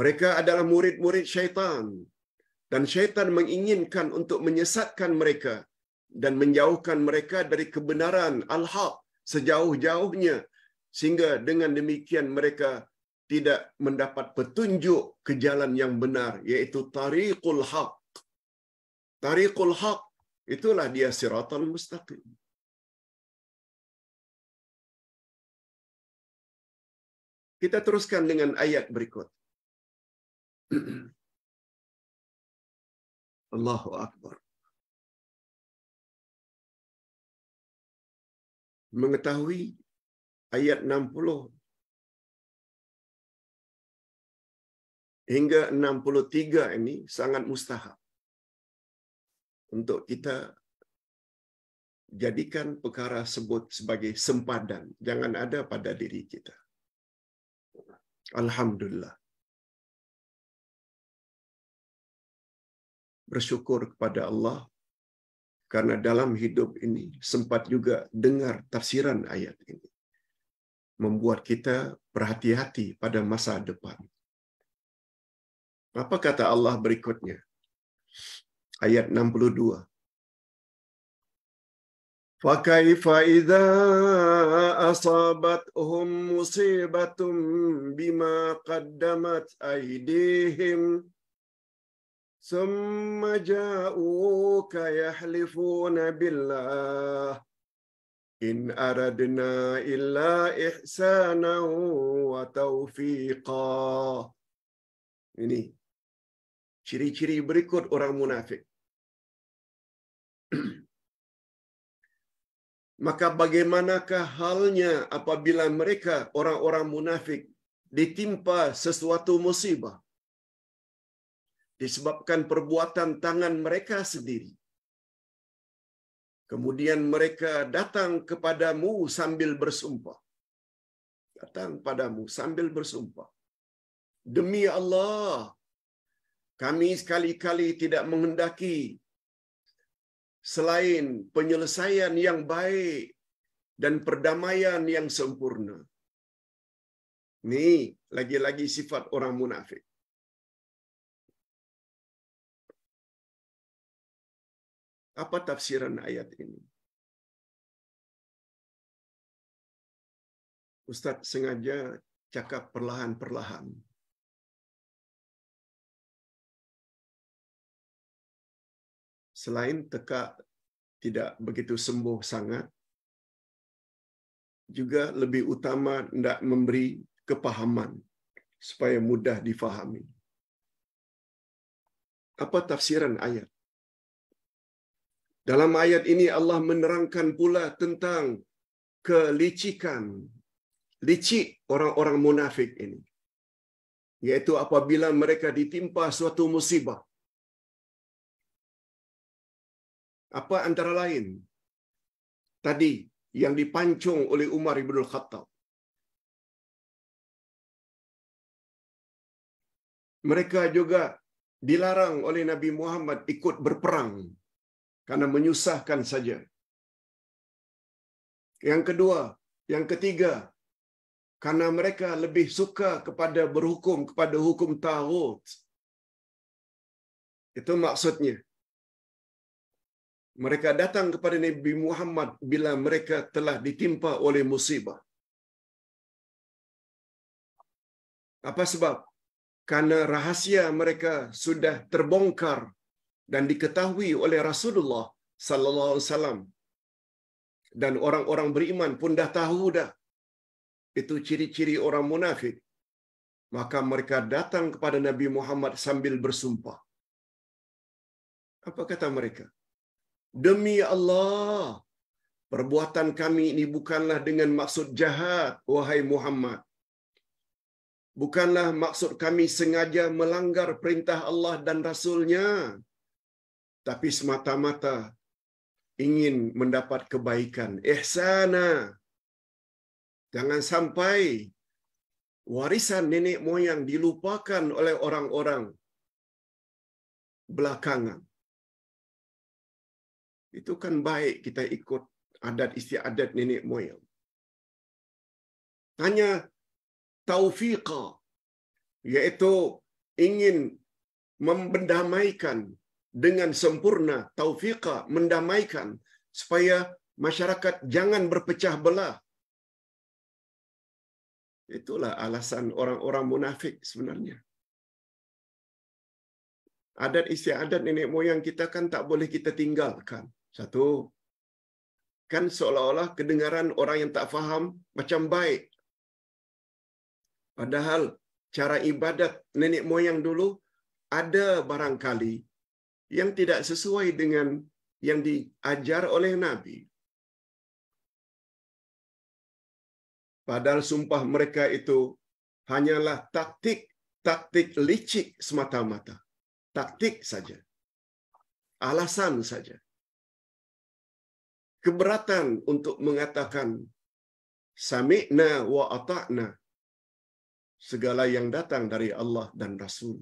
Mereka adalah murid-murid syaitan. Dan syaitan menginginkan untuk menyesatkan mereka dan menjauhkan mereka dari kebenaran Al-Haq sejauh-jauhnya. Sehingga dengan demikian mereka tidak mendapat petunjuk ke jalan yang benar, yaitu Tariqul Haq. Tariqul Haq, itulah dia siratul mustaqim. Kita teruskan dengan ayat berikut. Allahu Akbar. Mengetahui ayat 60 hingga 63 ini sangat mustahab untuk kita jadikan perkara sebut sebagai sempadan. Jangan ada pada diri kita. Alhamdulillah. bersyukur kepada Allah karena dalam hidup ini sempat juga dengar tafsiran ayat ini. Membuat kita berhati-hati pada masa depan. Apa kata Allah berikutnya? Ayat 62. فَكَيْفَ إِذَا أَصَابَتْهُمْ مصيبة بِمَا قَدَّمَتْ أَيْدِيهِمْ ثم جاءوك يحلفون بالله إن أردنا إلا إحسانا وتوفيقا Ini ciri-ciri berikut orang munafik. Maka bagaimanakah halnya apabila mereka orang-orang munafik ditimpa sesuatu musibah? disebabkan perbuatan tangan mereka sendiri. Kemudian mereka datang kepadamu sambil bersumpah. Datang padamu sambil bersumpah. Demi Allah, kami sekali-kali tidak menghendaki selain penyelesaian yang baik dan perdamaian yang sempurna. Ini lagi-lagi sifat orang munafik. Apa tafsiran ayat ini? Ustadz sengaja cakap perlahan-perlahan. Selain teka tidak begitu sembuh sangat, juga lebih utama tidak memberi kepahaman supaya mudah difahami. Apa tafsiran ayat? Dalam ayat ini Allah menerangkan pula tentang kelicikan licik orang-orang munafik ini. Yaitu apabila mereka ditimpa suatu musibah. Apa antara lain? Tadi yang dipancung oleh Umar ibn Khattab. Mereka juga dilarang oleh Nabi Muhammad ikut berperang Karena menyusahkan saja. Yang kedua, yang ketiga, karena mereka lebih suka kepada berhukum kepada hukum tawud. Itu maksudnya. Mereka datang kepada Nabi Muhammad bila mereka telah ditimpa oleh musibah. Apa sebab? Karena rahasia mereka sudah terbongkar dan diketahui oleh Rasulullah sallallahu alaihi wasallam dan orang-orang beriman pun dah tahu dah itu ciri-ciri orang munafik maka mereka datang kepada Nabi Muhammad sambil bersumpah apa kata mereka demi Allah perbuatan kami ini bukanlah dengan maksud jahat wahai Muhammad bukanlah maksud kami sengaja melanggar perintah Allah dan Rasulnya. nya tapi semata-mata ingin mendapat kebaikan. Ihsana. Jangan sampai warisan nenek moyang dilupakan oleh orang-orang belakangan. Itu kan baik kita ikut adat istiadat nenek moyang. Tanya taufiqa, yaitu ingin membendamaikan. dengan sempurna taufiqa mendamaikan supaya masyarakat jangan berpecah belah. Itulah alasan orang-orang munafik sebenarnya. Adat istiadat nenek moyang kita kan tak boleh kita tinggalkan. Satu, kan seolah-olah kedengaran orang yang tak faham macam baik. Padahal cara ibadat nenek moyang dulu ada barangkali yang tidak sesuai dengan yang diajar oleh Nabi. Padahal sumpah mereka itu hanyalah taktik, taktik licik semata-mata. Taktik saja. Alasan saja. Keberatan untuk mengatakan sami'na wa ata'na segala yang datang dari Allah dan Rasul.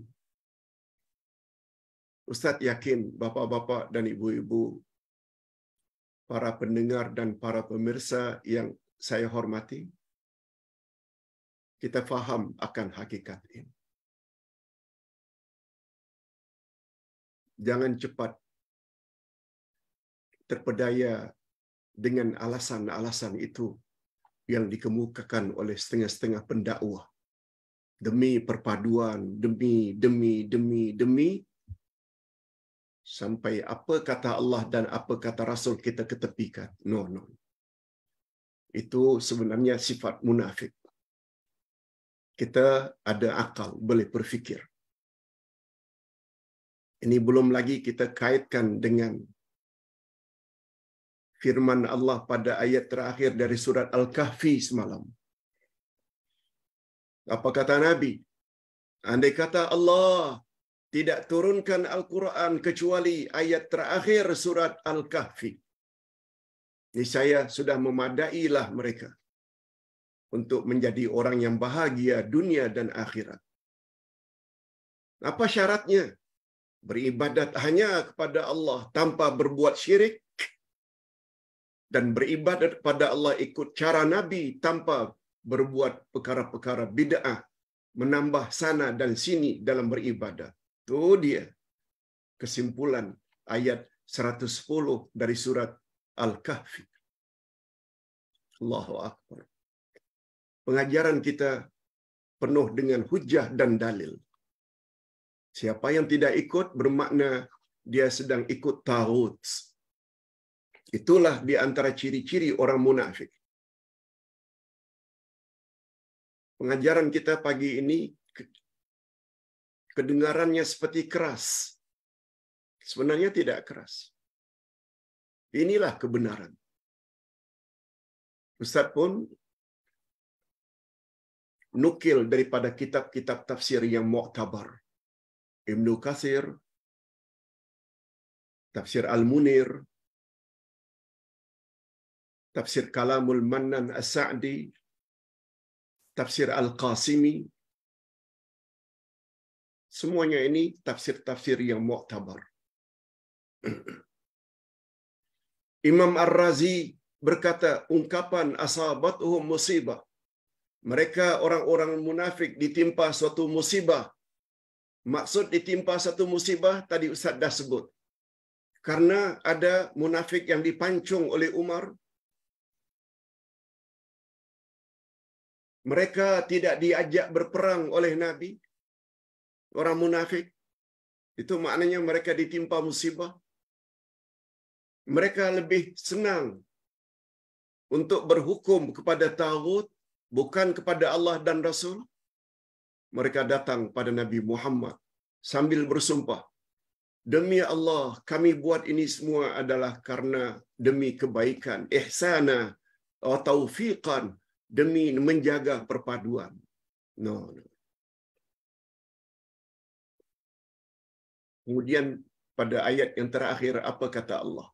Ustadz yakin Bapak-bapak dan Ibu-ibu, para pendengar dan para pemirsa yang saya hormati, kita faham akan hakikat ini. Jangan cepat terpedaya dengan alasan-alasan itu yang dikemukakan oleh setengah-setengah pendakwah demi perpaduan, demi, demi, demi, demi, sampai apa kata Allah dan apa kata Rasul kita ketepikan. No, no. Itu sebenarnya sifat munafik. Kita ada akal, boleh berfikir. Ini belum lagi kita kaitkan dengan firman Allah pada ayat terakhir dari surat Al-Kahfi semalam. Apa kata Nabi? Andai kata Allah tidak turunkan Al-Quran kecuali ayat terakhir surat Al-Kahfi. Jadi saya sudah memadailah mereka untuk menjadi orang yang bahagia dunia dan akhirat. Apa syaratnya? Beribadat hanya kepada Allah tanpa berbuat syirik dan beribadat kepada Allah ikut cara Nabi tanpa berbuat perkara-perkara bid'ah, menambah sana dan sini dalam beribadat. Itu dia kesimpulan ayat 110 dari surat Al-Kahfi. Allahu Akbar. Pengajaran kita penuh dengan hujah dan dalil. Siapa yang tidak ikut bermakna dia sedang ikut tahut. Itulah di antara ciri-ciri orang munafik. Pengajaran kita pagi ini kedengarannya seperti keras. Sebenarnya tidak keras. Inilah kebenaran. Ustaz pun nukil daripada kitab-kitab tafsir yang mu'tabar. Ibnu Qasir, tafsir Al-Munir, tafsir Kalamul Mannan As-Sa'di, tafsir Al-Qasimi, Semuanya ini tafsir-tafsir yang tabar. Imam Ar-Razi berkata, ungkapan asabatuhum musibah. Mereka orang-orang munafik ditimpa suatu musibah. Maksud ditimpa satu musibah tadi Ustaz dah sebut. Karena ada munafik yang dipancung oleh Umar. Mereka tidak diajak berperang oleh Nabi. Orang munafik. Itu maknanya mereka ditimpa musibah. Mereka lebih senang untuk berhukum kepada Tawud, bukan kepada Allah dan Rasul. Mereka datang pada Nabi Muhammad sambil bersumpah, Demi Allah, kami buat ini semua adalah karena demi kebaikan, ihsana, taufiqan, demi menjaga perpaduan. No, no. Kemudian pada ayat yang terakhir apa kata Allah?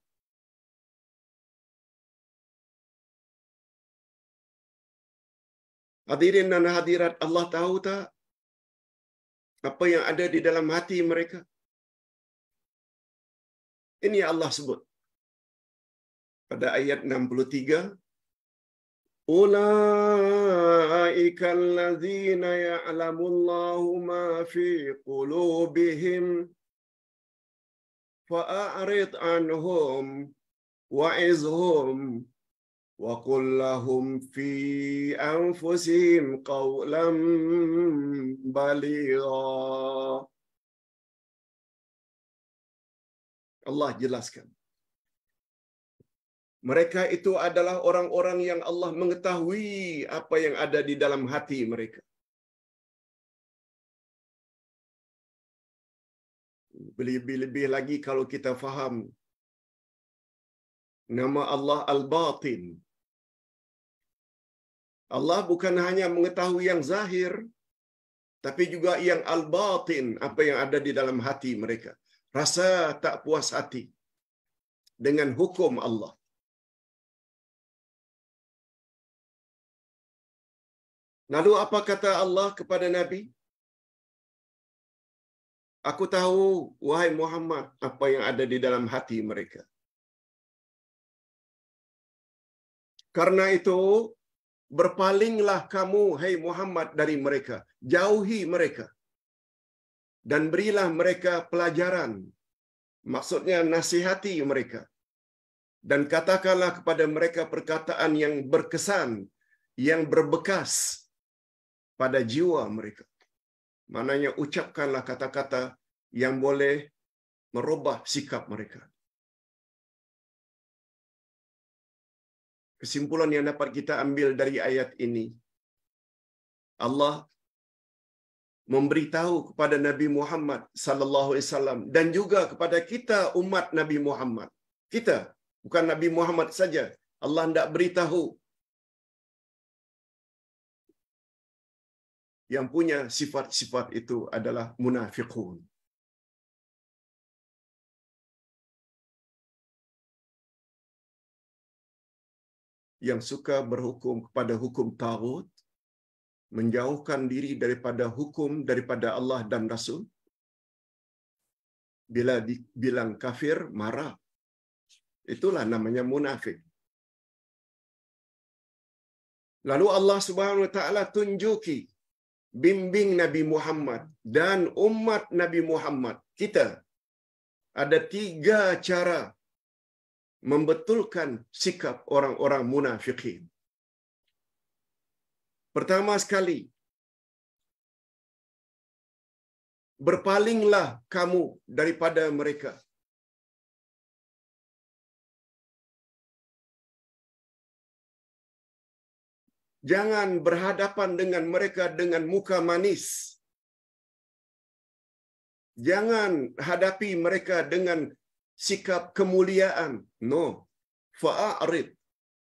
Hadirin dan hadirat Allah tahu tak apa yang ada di dalam hati mereka? Ini Allah sebut pada ayat 63 Ulaika alladhina ya'lamullahu ma fi qulubihim فأعرض عنهم وعزهم وقل لهم في أنفسهم قولا بليغا Allah jelaskan. Mereka itu adalah orang-orang yang Allah mengetahui apa yang ada di dalam hati mereka. lebih-lebih lagi kalau kita faham nama Allah Al-Batin. Allah bukan hanya mengetahui yang zahir, tapi juga yang Al-Batin, apa yang ada di dalam hati mereka. Rasa tak puas hati dengan hukum Allah. Lalu apa kata Allah kepada Nabi? Aku tahu, wahai Muhammad, apa yang ada di dalam hati mereka. Karena itu, berpalinglah kamu, hai Muhammad, dari mereka. Jauhi mereka. Dan berilah mereka pelajaran. Maksudnya nasihati mereka. Dan katakanlah kepada mereka perkataan yang berkesan, yang berbekas pada jiwa mereka. Maknanya ucapkanlah kata-kata yang boleh merubah sikap mereka. Kesimpulan yang dapat kita ambil dari ayat ini, Allah memberitahu kepada Nabi Muhammad sallallahu alaihi wasallam dan juga kepada kita umat Nabi Muhammad. Kita bukan Nabi Muhammad saja. Allah hendak beritahu yang punya sifat-sifat itu adalah munafiqun. Yang suka berhukum kepada hukum tagut, menjauhkan diri daripada hukum daripada Allah dan Rasul. Bila dibilang kafir, marah. Itulah namanya munafik. Lalu Allah Subhanahu wa taala tunjuki bimbing Nabi Muhammad dan umat Nabi Muhammad kita ada tiga cara membetulkan sikap orang-orang munafikin. Pertama sekali, berpalinglah kamu daripada mereka. Jangan berhadapan dengan mereka dengan muka manis. Jangan hadapi mereka dengan sikap kemuliaan. No. Fa'arid.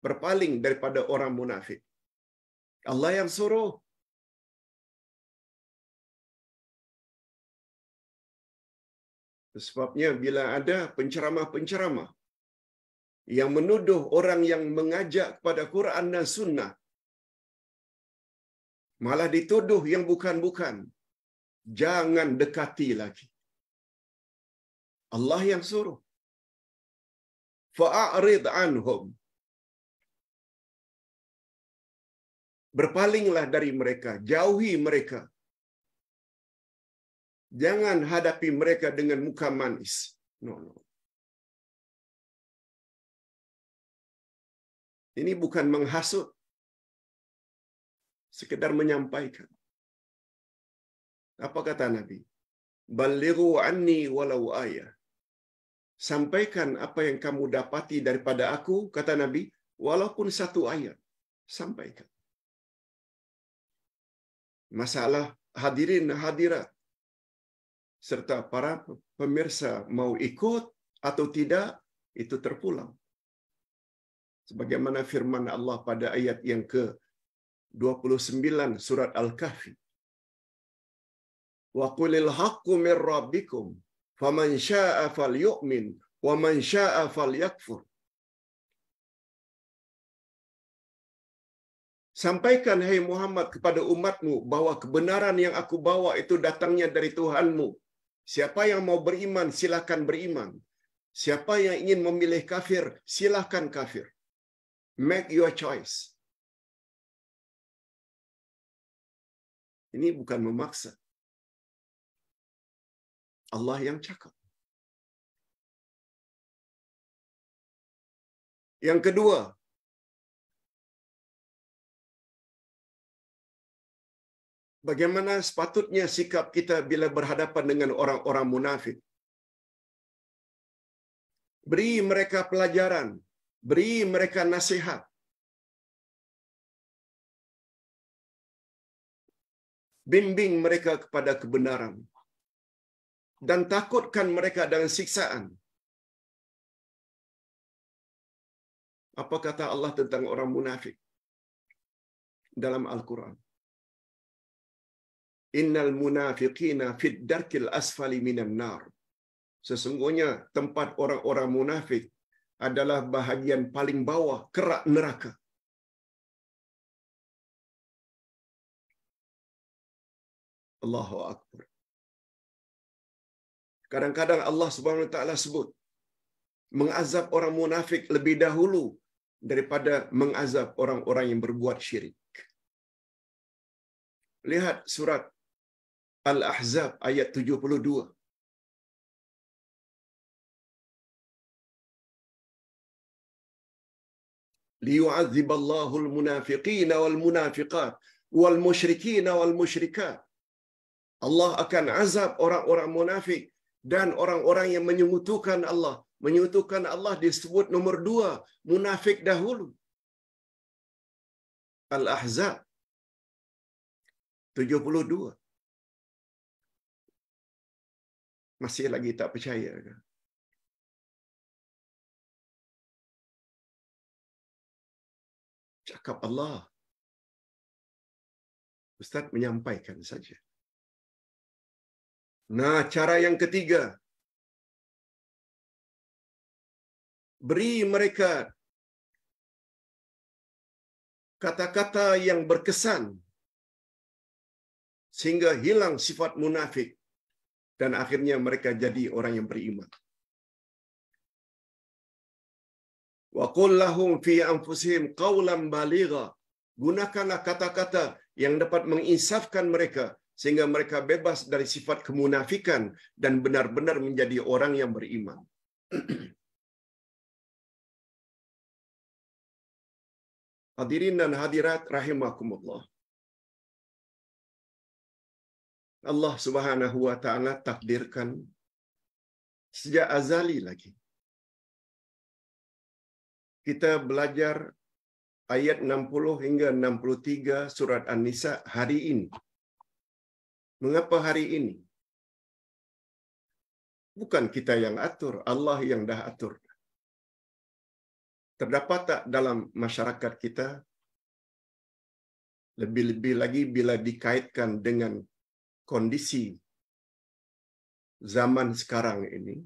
Berpaling daripada orang munafik. Allah yang suruh. Sebabnya bila ada penceramah-penceramah yang menuduh orang yang mengajak kepada Quran dan Sunnah Malah dituduh yang bukan-bukan. Jangan dekati lagi. Allah yang suruh. Fa'arid anhum. Berpalinglah dari mereka, jauhi mereka. Jangan hadapi mereka dengan muka manis. No, no. Ini bukan menghasut sekedar menyampaikan. Apa kata Nabi? Balighu anni walau ayah. Sampaikan apa yang kamu dapati daripada aku, kata Nabi, walaupun satu ayat. Sampaikan. Masalah hadirin hadirat serta para pemirsa mau ikut atau tidak itu terpulang. Sebagaimana firman Allah pada ayat yang ke 29 surat Al-Kahfi. Wa qulil haqqu mir rabbikum faman syaa'a falyu'min wa man syaa'a falyakfur. Sampaikan hai hey Muhammad kepada umatmu bahwa kebenaran yang aku bawa itu datangnya dari Tuhanmu. Siapa yang mau beriman silakan beriman. Siapa yang ingin memilih kafir silakan kafir. Make your choice. Ini bukan memaksa. Allah yang cakap. Yang kedua, bagaimana sepatutnya sikap kita bila berhadapan dengan orang-orang munafik? Beri mereka pelajaran, beri mereka nasihat. bimbing mereka kepada kebenaran dan takutkan mereka dengan siksaan. Apa kata Allah tentang orang munafik dalam Al-Quran? Innal munafiqina fid darkil asfali minan nar. Sesungguhnya tempat orang-orang munafik adalah bahagian paling bawah kerak neraka. Allahu Akbar. Kadang-kadang Allah Subhanahu Wa Taala sebut mengazab orang munafik lebih dahulu daripada mengazab orang-orang yang berbuat syirik. Lihat surat Al-Ahzab ayat 72. wal Munafiqat wal وَالْمُنَافِقَاتِ wal وَالْمُشْرِكَاتِ Allah akan azab orang-orang munafik dan orang-orang yang menyutukan Allah. menyutukan Allah disebut nomor dua, munafik dahulu. Al-Ahzab 72. Masih lagi tak percaya ke? Cakap Allah. Ustaz menyampaikan saja. Nah, cara yang ketiga, beri mereka kata-kata yang berkesan sehingga hilang sifat munafik dan akhirnya mereka jadi orang yang beriman. Wa qul lahum fi anfusihim qawlan baligha. Gunakanlah kata-kata yang dapat menginsafkan mereka sehingga mereka bebas dari sifat kemunafikan dan benar-benar menjadi orang yang beriman. Hadirin dan hadirat rahimakumullah. Allah Subhanahu wa taala takdirkan sejak azali lagi. Kita belajar ayat 60 hingga 63 surat An-Nisa hari ini. Mengapa hari ini? Bukan kita yang atur, Allah yang dah atur. Terdapat tak dalam masyarakat kita lebih-lebih lagi bila dikaitkan dengan kondisi zaman sekarang ini,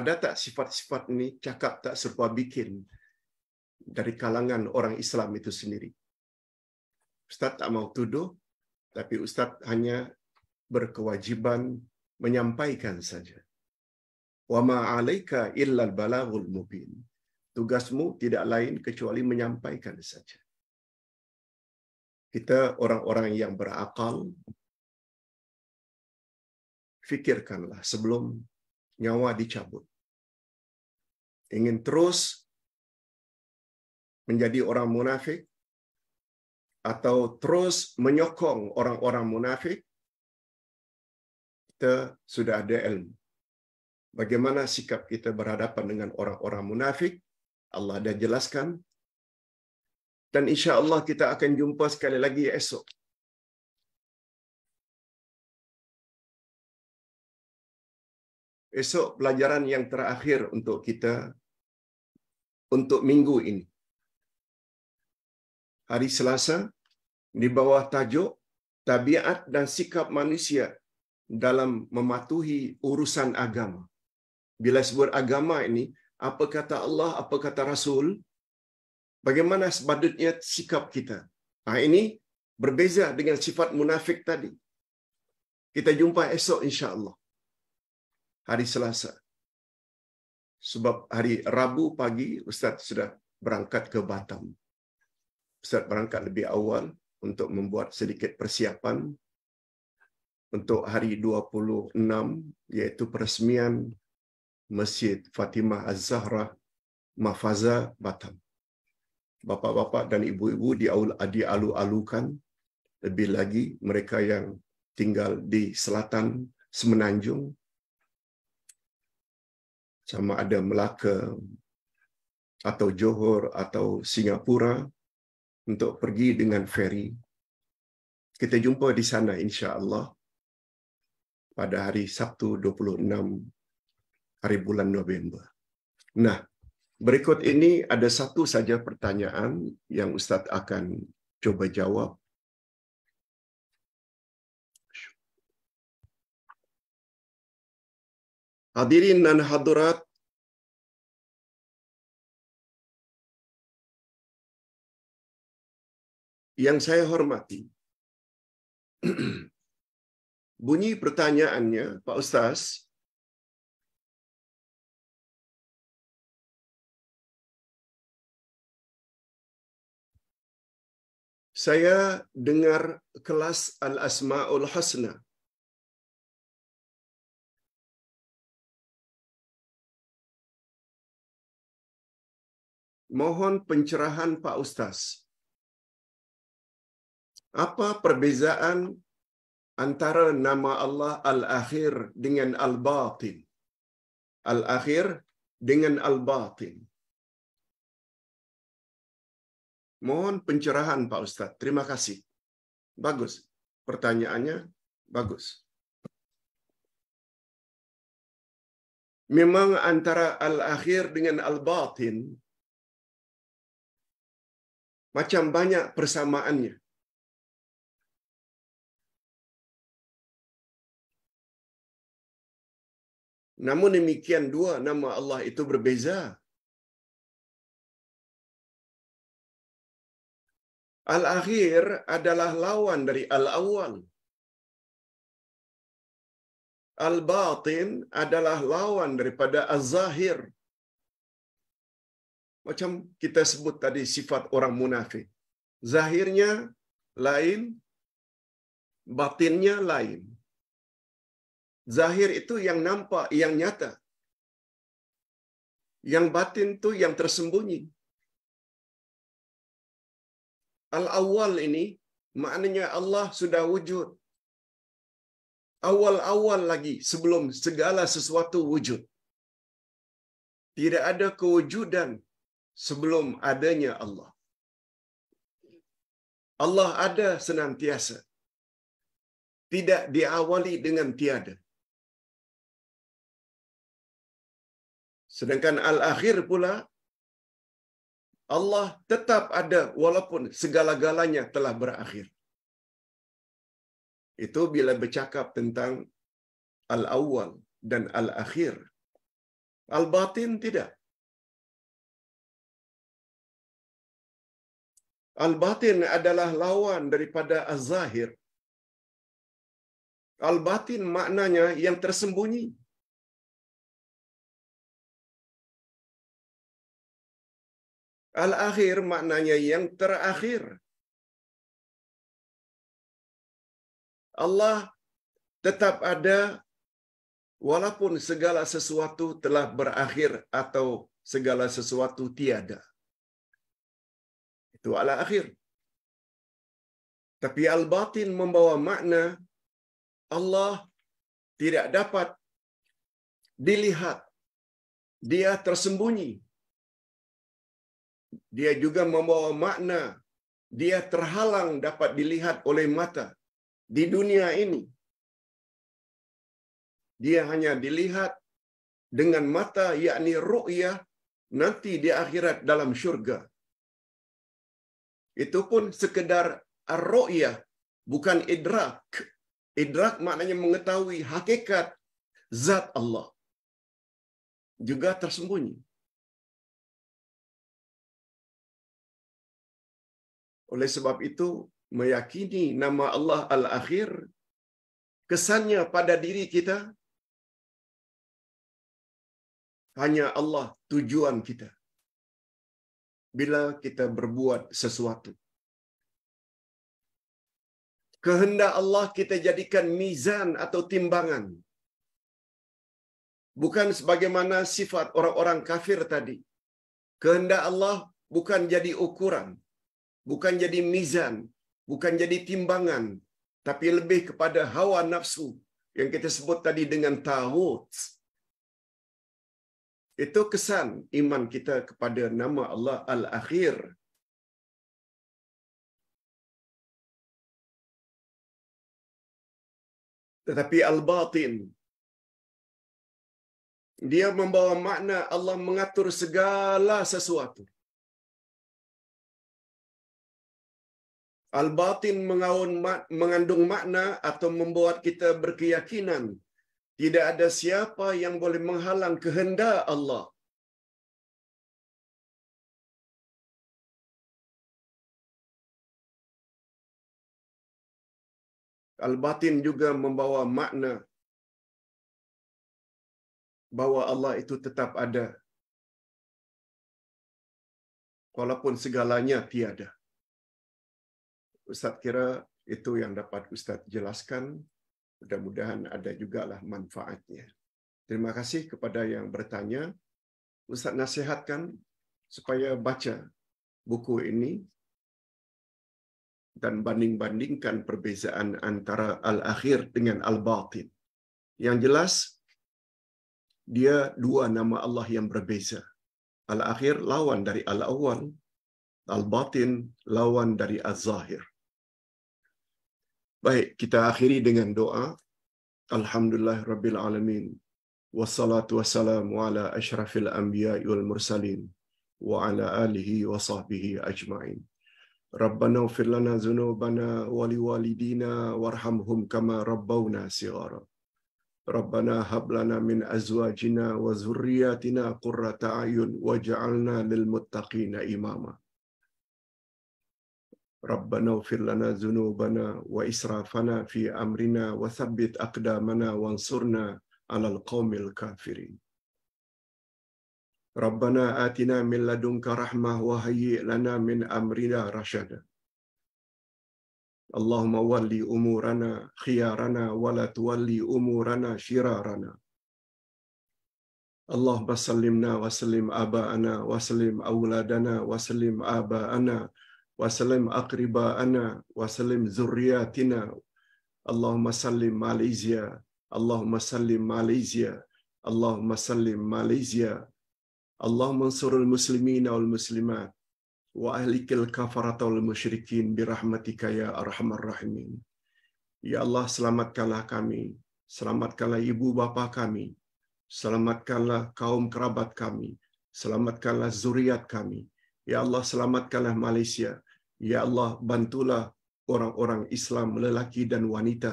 ada tak sifat-sifat ini cakap tak serba bikin dari kalangan orang Islam itu sendiri? Ustaz tak mau tuduh, tapi Ustadz hanya berkewajiban menyampaikan saja. Wa ma alaika illal balaghul mubin. Tugasmu tidak lain kecuali menyampaikan saja. Kita orang-orang yang berakal, fikirkanlah sebelum nyawa dicabut. Ingin terus menjadi orang munafik, atau terus menyokong orang-orang munafik, kita sudah ada ilmu. Bagaimana sikap kita berhadapan dengan orang-orang munafik, Allah dah jelaskan. Dan insya Allah kita akan jumpa sekali lagi esok. Esok pelajaran yang terakhir untuk kita untuk minggu ini. hari Selasa di bawah tajuk tabiat dan sikap manusia dalam mematuhi urusan agama. Bila sebut agama ini, apa kata Allah, apa kata Rasul, bagaimana sepatutnya sikap kita. Nah, ha, ini berbeza dengan sifat munafik tadi. Kita jumpa esok insya Allah hari Selasa. Sebab hari Rabu pagi, Ustaz sudah berangkat ke Batam. Ustaz berangkat lebih awal untuk membuat sedikit persiapan untuk hari 26 iaitu peresmian Masjid Fatimah Az-Zahra Mafaza Batam. Bapak-bapak dan ibu-ibu di alu alukan lebih lagi mereka yang tinggal di selatan Semenanjung sama ada Melaka atau Johor atau Singapura untuk pergi dengan ferry. Kita jumpa di sana insya Allah pada hari Sabtu 26 hari bulan November. Nah, berikut ini ada satu saja pertanyaan yang Ustadz akan coba jawab. Hadirin dan hadirat Yang saya hormati, bunyi pertanyaannya, Pak Ustaz, saya dengar kelas Al-Asma'ul Husna. Mohon pencerahan Pak Ustaz. Apa perbezaan antara nama Allah Al-Akhir dengan Al-Batin? Al-Akhir dengan Al-Batin. Mohon pencerahan Pak Ustaz. Terima kasih. Bagus. Pertanyaannya bagus. Memang antara al-akhir dengan al-batin macam banyak persamaannya. Namun demikian dua nama Allah itu berbeza. Al-akhir adalah lawan dari al-awal. Al-batin adalah lawan daripada az-zahir. Macam kita sebut tadi sifat orang munafik. Zahirnya lain, batinnya lain. Zahir itu yang nampak, yang nyata. Yang batin itu yang tersembunyi. al awal ini maknanya Allah sudah wujud. Awal-awal lagi sebelum segala sesuatu wujud. Tidak ada kewujudan sebelum adanya Allah. Allah ada senantiasa. Tidak diawali dengan tiada. Sedangkan al-akhir pula Allah tetap ada walaupun segala-galanya telah berakhir. Itu bila bercakap tentang al-awwal dan al-akhir. Al-batin tidak. Al-batin adalah lawan daripada az-zahir. Al-batin maknanya yang tersembunyi. Al-akhir maknanya yang terakhir. Allah tetap ada walaupun segala sesuatu telah berakhir atau segala sesuatu tiada. Itu al-akhir. Tapi al-batin membawa makna Allah tidak dapat dilihat. Dia tersembunyi dia juga membawa makna. Dia terhalang dapat dilihat oleh mata di dunia ini. Dia hanya dilihat dengan mata yakni ru'yah nanti di akhirat dalam syurga. Itu pun sekedar ruyah bukan idrak. Idrak maknanya mengetahui hakikat zat Allah juga tersembunyi. Oleh sebab itu, meyakini nama Allah Al-Akhir, kesannya pada diri kita, hanya Allah tujuan kita. Bila kita berbuat sesuatu. Kehendak Allah kita jadikan mizan atau timbangan. Bukan sebagaimana sifat orang-orang kafir tadi. Kehendak Allah bukan jadi ukuran, bukan jadi mizan, bukan jadi timbangan, tapi lebih kepada hawa nafsu yang kita sebut tadi dengan tawut. Itu kesan iman kita kepada nama Allah Al-Akhir. Tetapi Al-Batin, dia membawa makna Allah mengatur segala sesuatu. Al-batin mengandung makna atau membuat kita berkeyakinan tidak ada siapa yang boleh menghalang kehendak Allah. Al-batin juga membawa makna bahawa Allah itu tetap ada walaupun segalanya tiada. Ustadz kira itu yang dapat Ustadz jelaskan. Mudah-mudahan ada juga lah manfaatnya. Terima kasih kepada yang bertanya. Ustadz nasihatkan supaya baca buku ini dan banding-bandingkan perbezaan antara al-akhir dengan al-batin. Yang jelas, dia dua nama Allah yang berbeza. Al-akhir lawan dari al-awwal, al-batin lawan dari az-zahir. Baik, kita akhiri dengan doa. Alhamdulillah Rabbil Alamin. Wassalatu wassalamu ala ashrafil anbiya wal mursalin. Wa ala alihi wa sahbihi ajma'in. Rabbana ufir lana zunubana wali walidina warhamhum kama rabbawna sigara. Rabbana hablana min azwajina wa zurriyatina qurrata ayun waj'alna lil muttaqina imamah. ربنا اغفر لنا ذنوبنا وإسرافنا في أمرنا وثبت أقدامنا وانصرنا على القوم الكافرين ربنا آتنا من لدنك رحمة وهيئ لنا من أمرنا رشدا اللهم ولي أمورنا خيارنا ولا تولي أمورنا شرارنا اللهم سلمنا وسلم آباءنا وسلم أولادنا وسلم آباءنا Wassalam akrba ana, Wassalam zuriatina, Allahumma salim Malaysia, Allahumma salim Malaysia, Allahumma salim Malaysia, Allah mengsuruh muslimina ul muslimat, wa ahli kafarat ul mukshirkin berahmati kaya arhamarrahim. Ya Allah selamat kami, selamat ibu bapa kami, selamat kaum kerabat kami, selamat zuriat kami. Ya Allah selamat Malaysia. Ya Allah, bantulah orang-orang Islam lelaki dan wanita,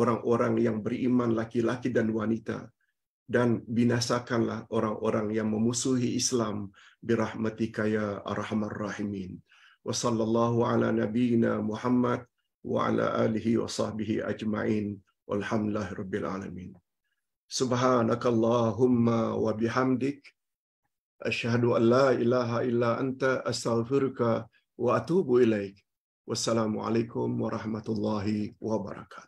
orang-orang yang beriman laki-laki dan wanita, dan binasakanlah orang-orang yang memusuhi Islam birahmatika ya arhamar rahimin. Wa sallallahu ala nabiyyina Muhammad wa ala alihi wa sahbihi ajma'in. Walhamdulillahirabbil alamin. Subhanakallahumma wa bihamdik allah an la ilaha illa anta astaghfiruka وأتوب إليك والسلام عليكم ورحمة الله وبركاته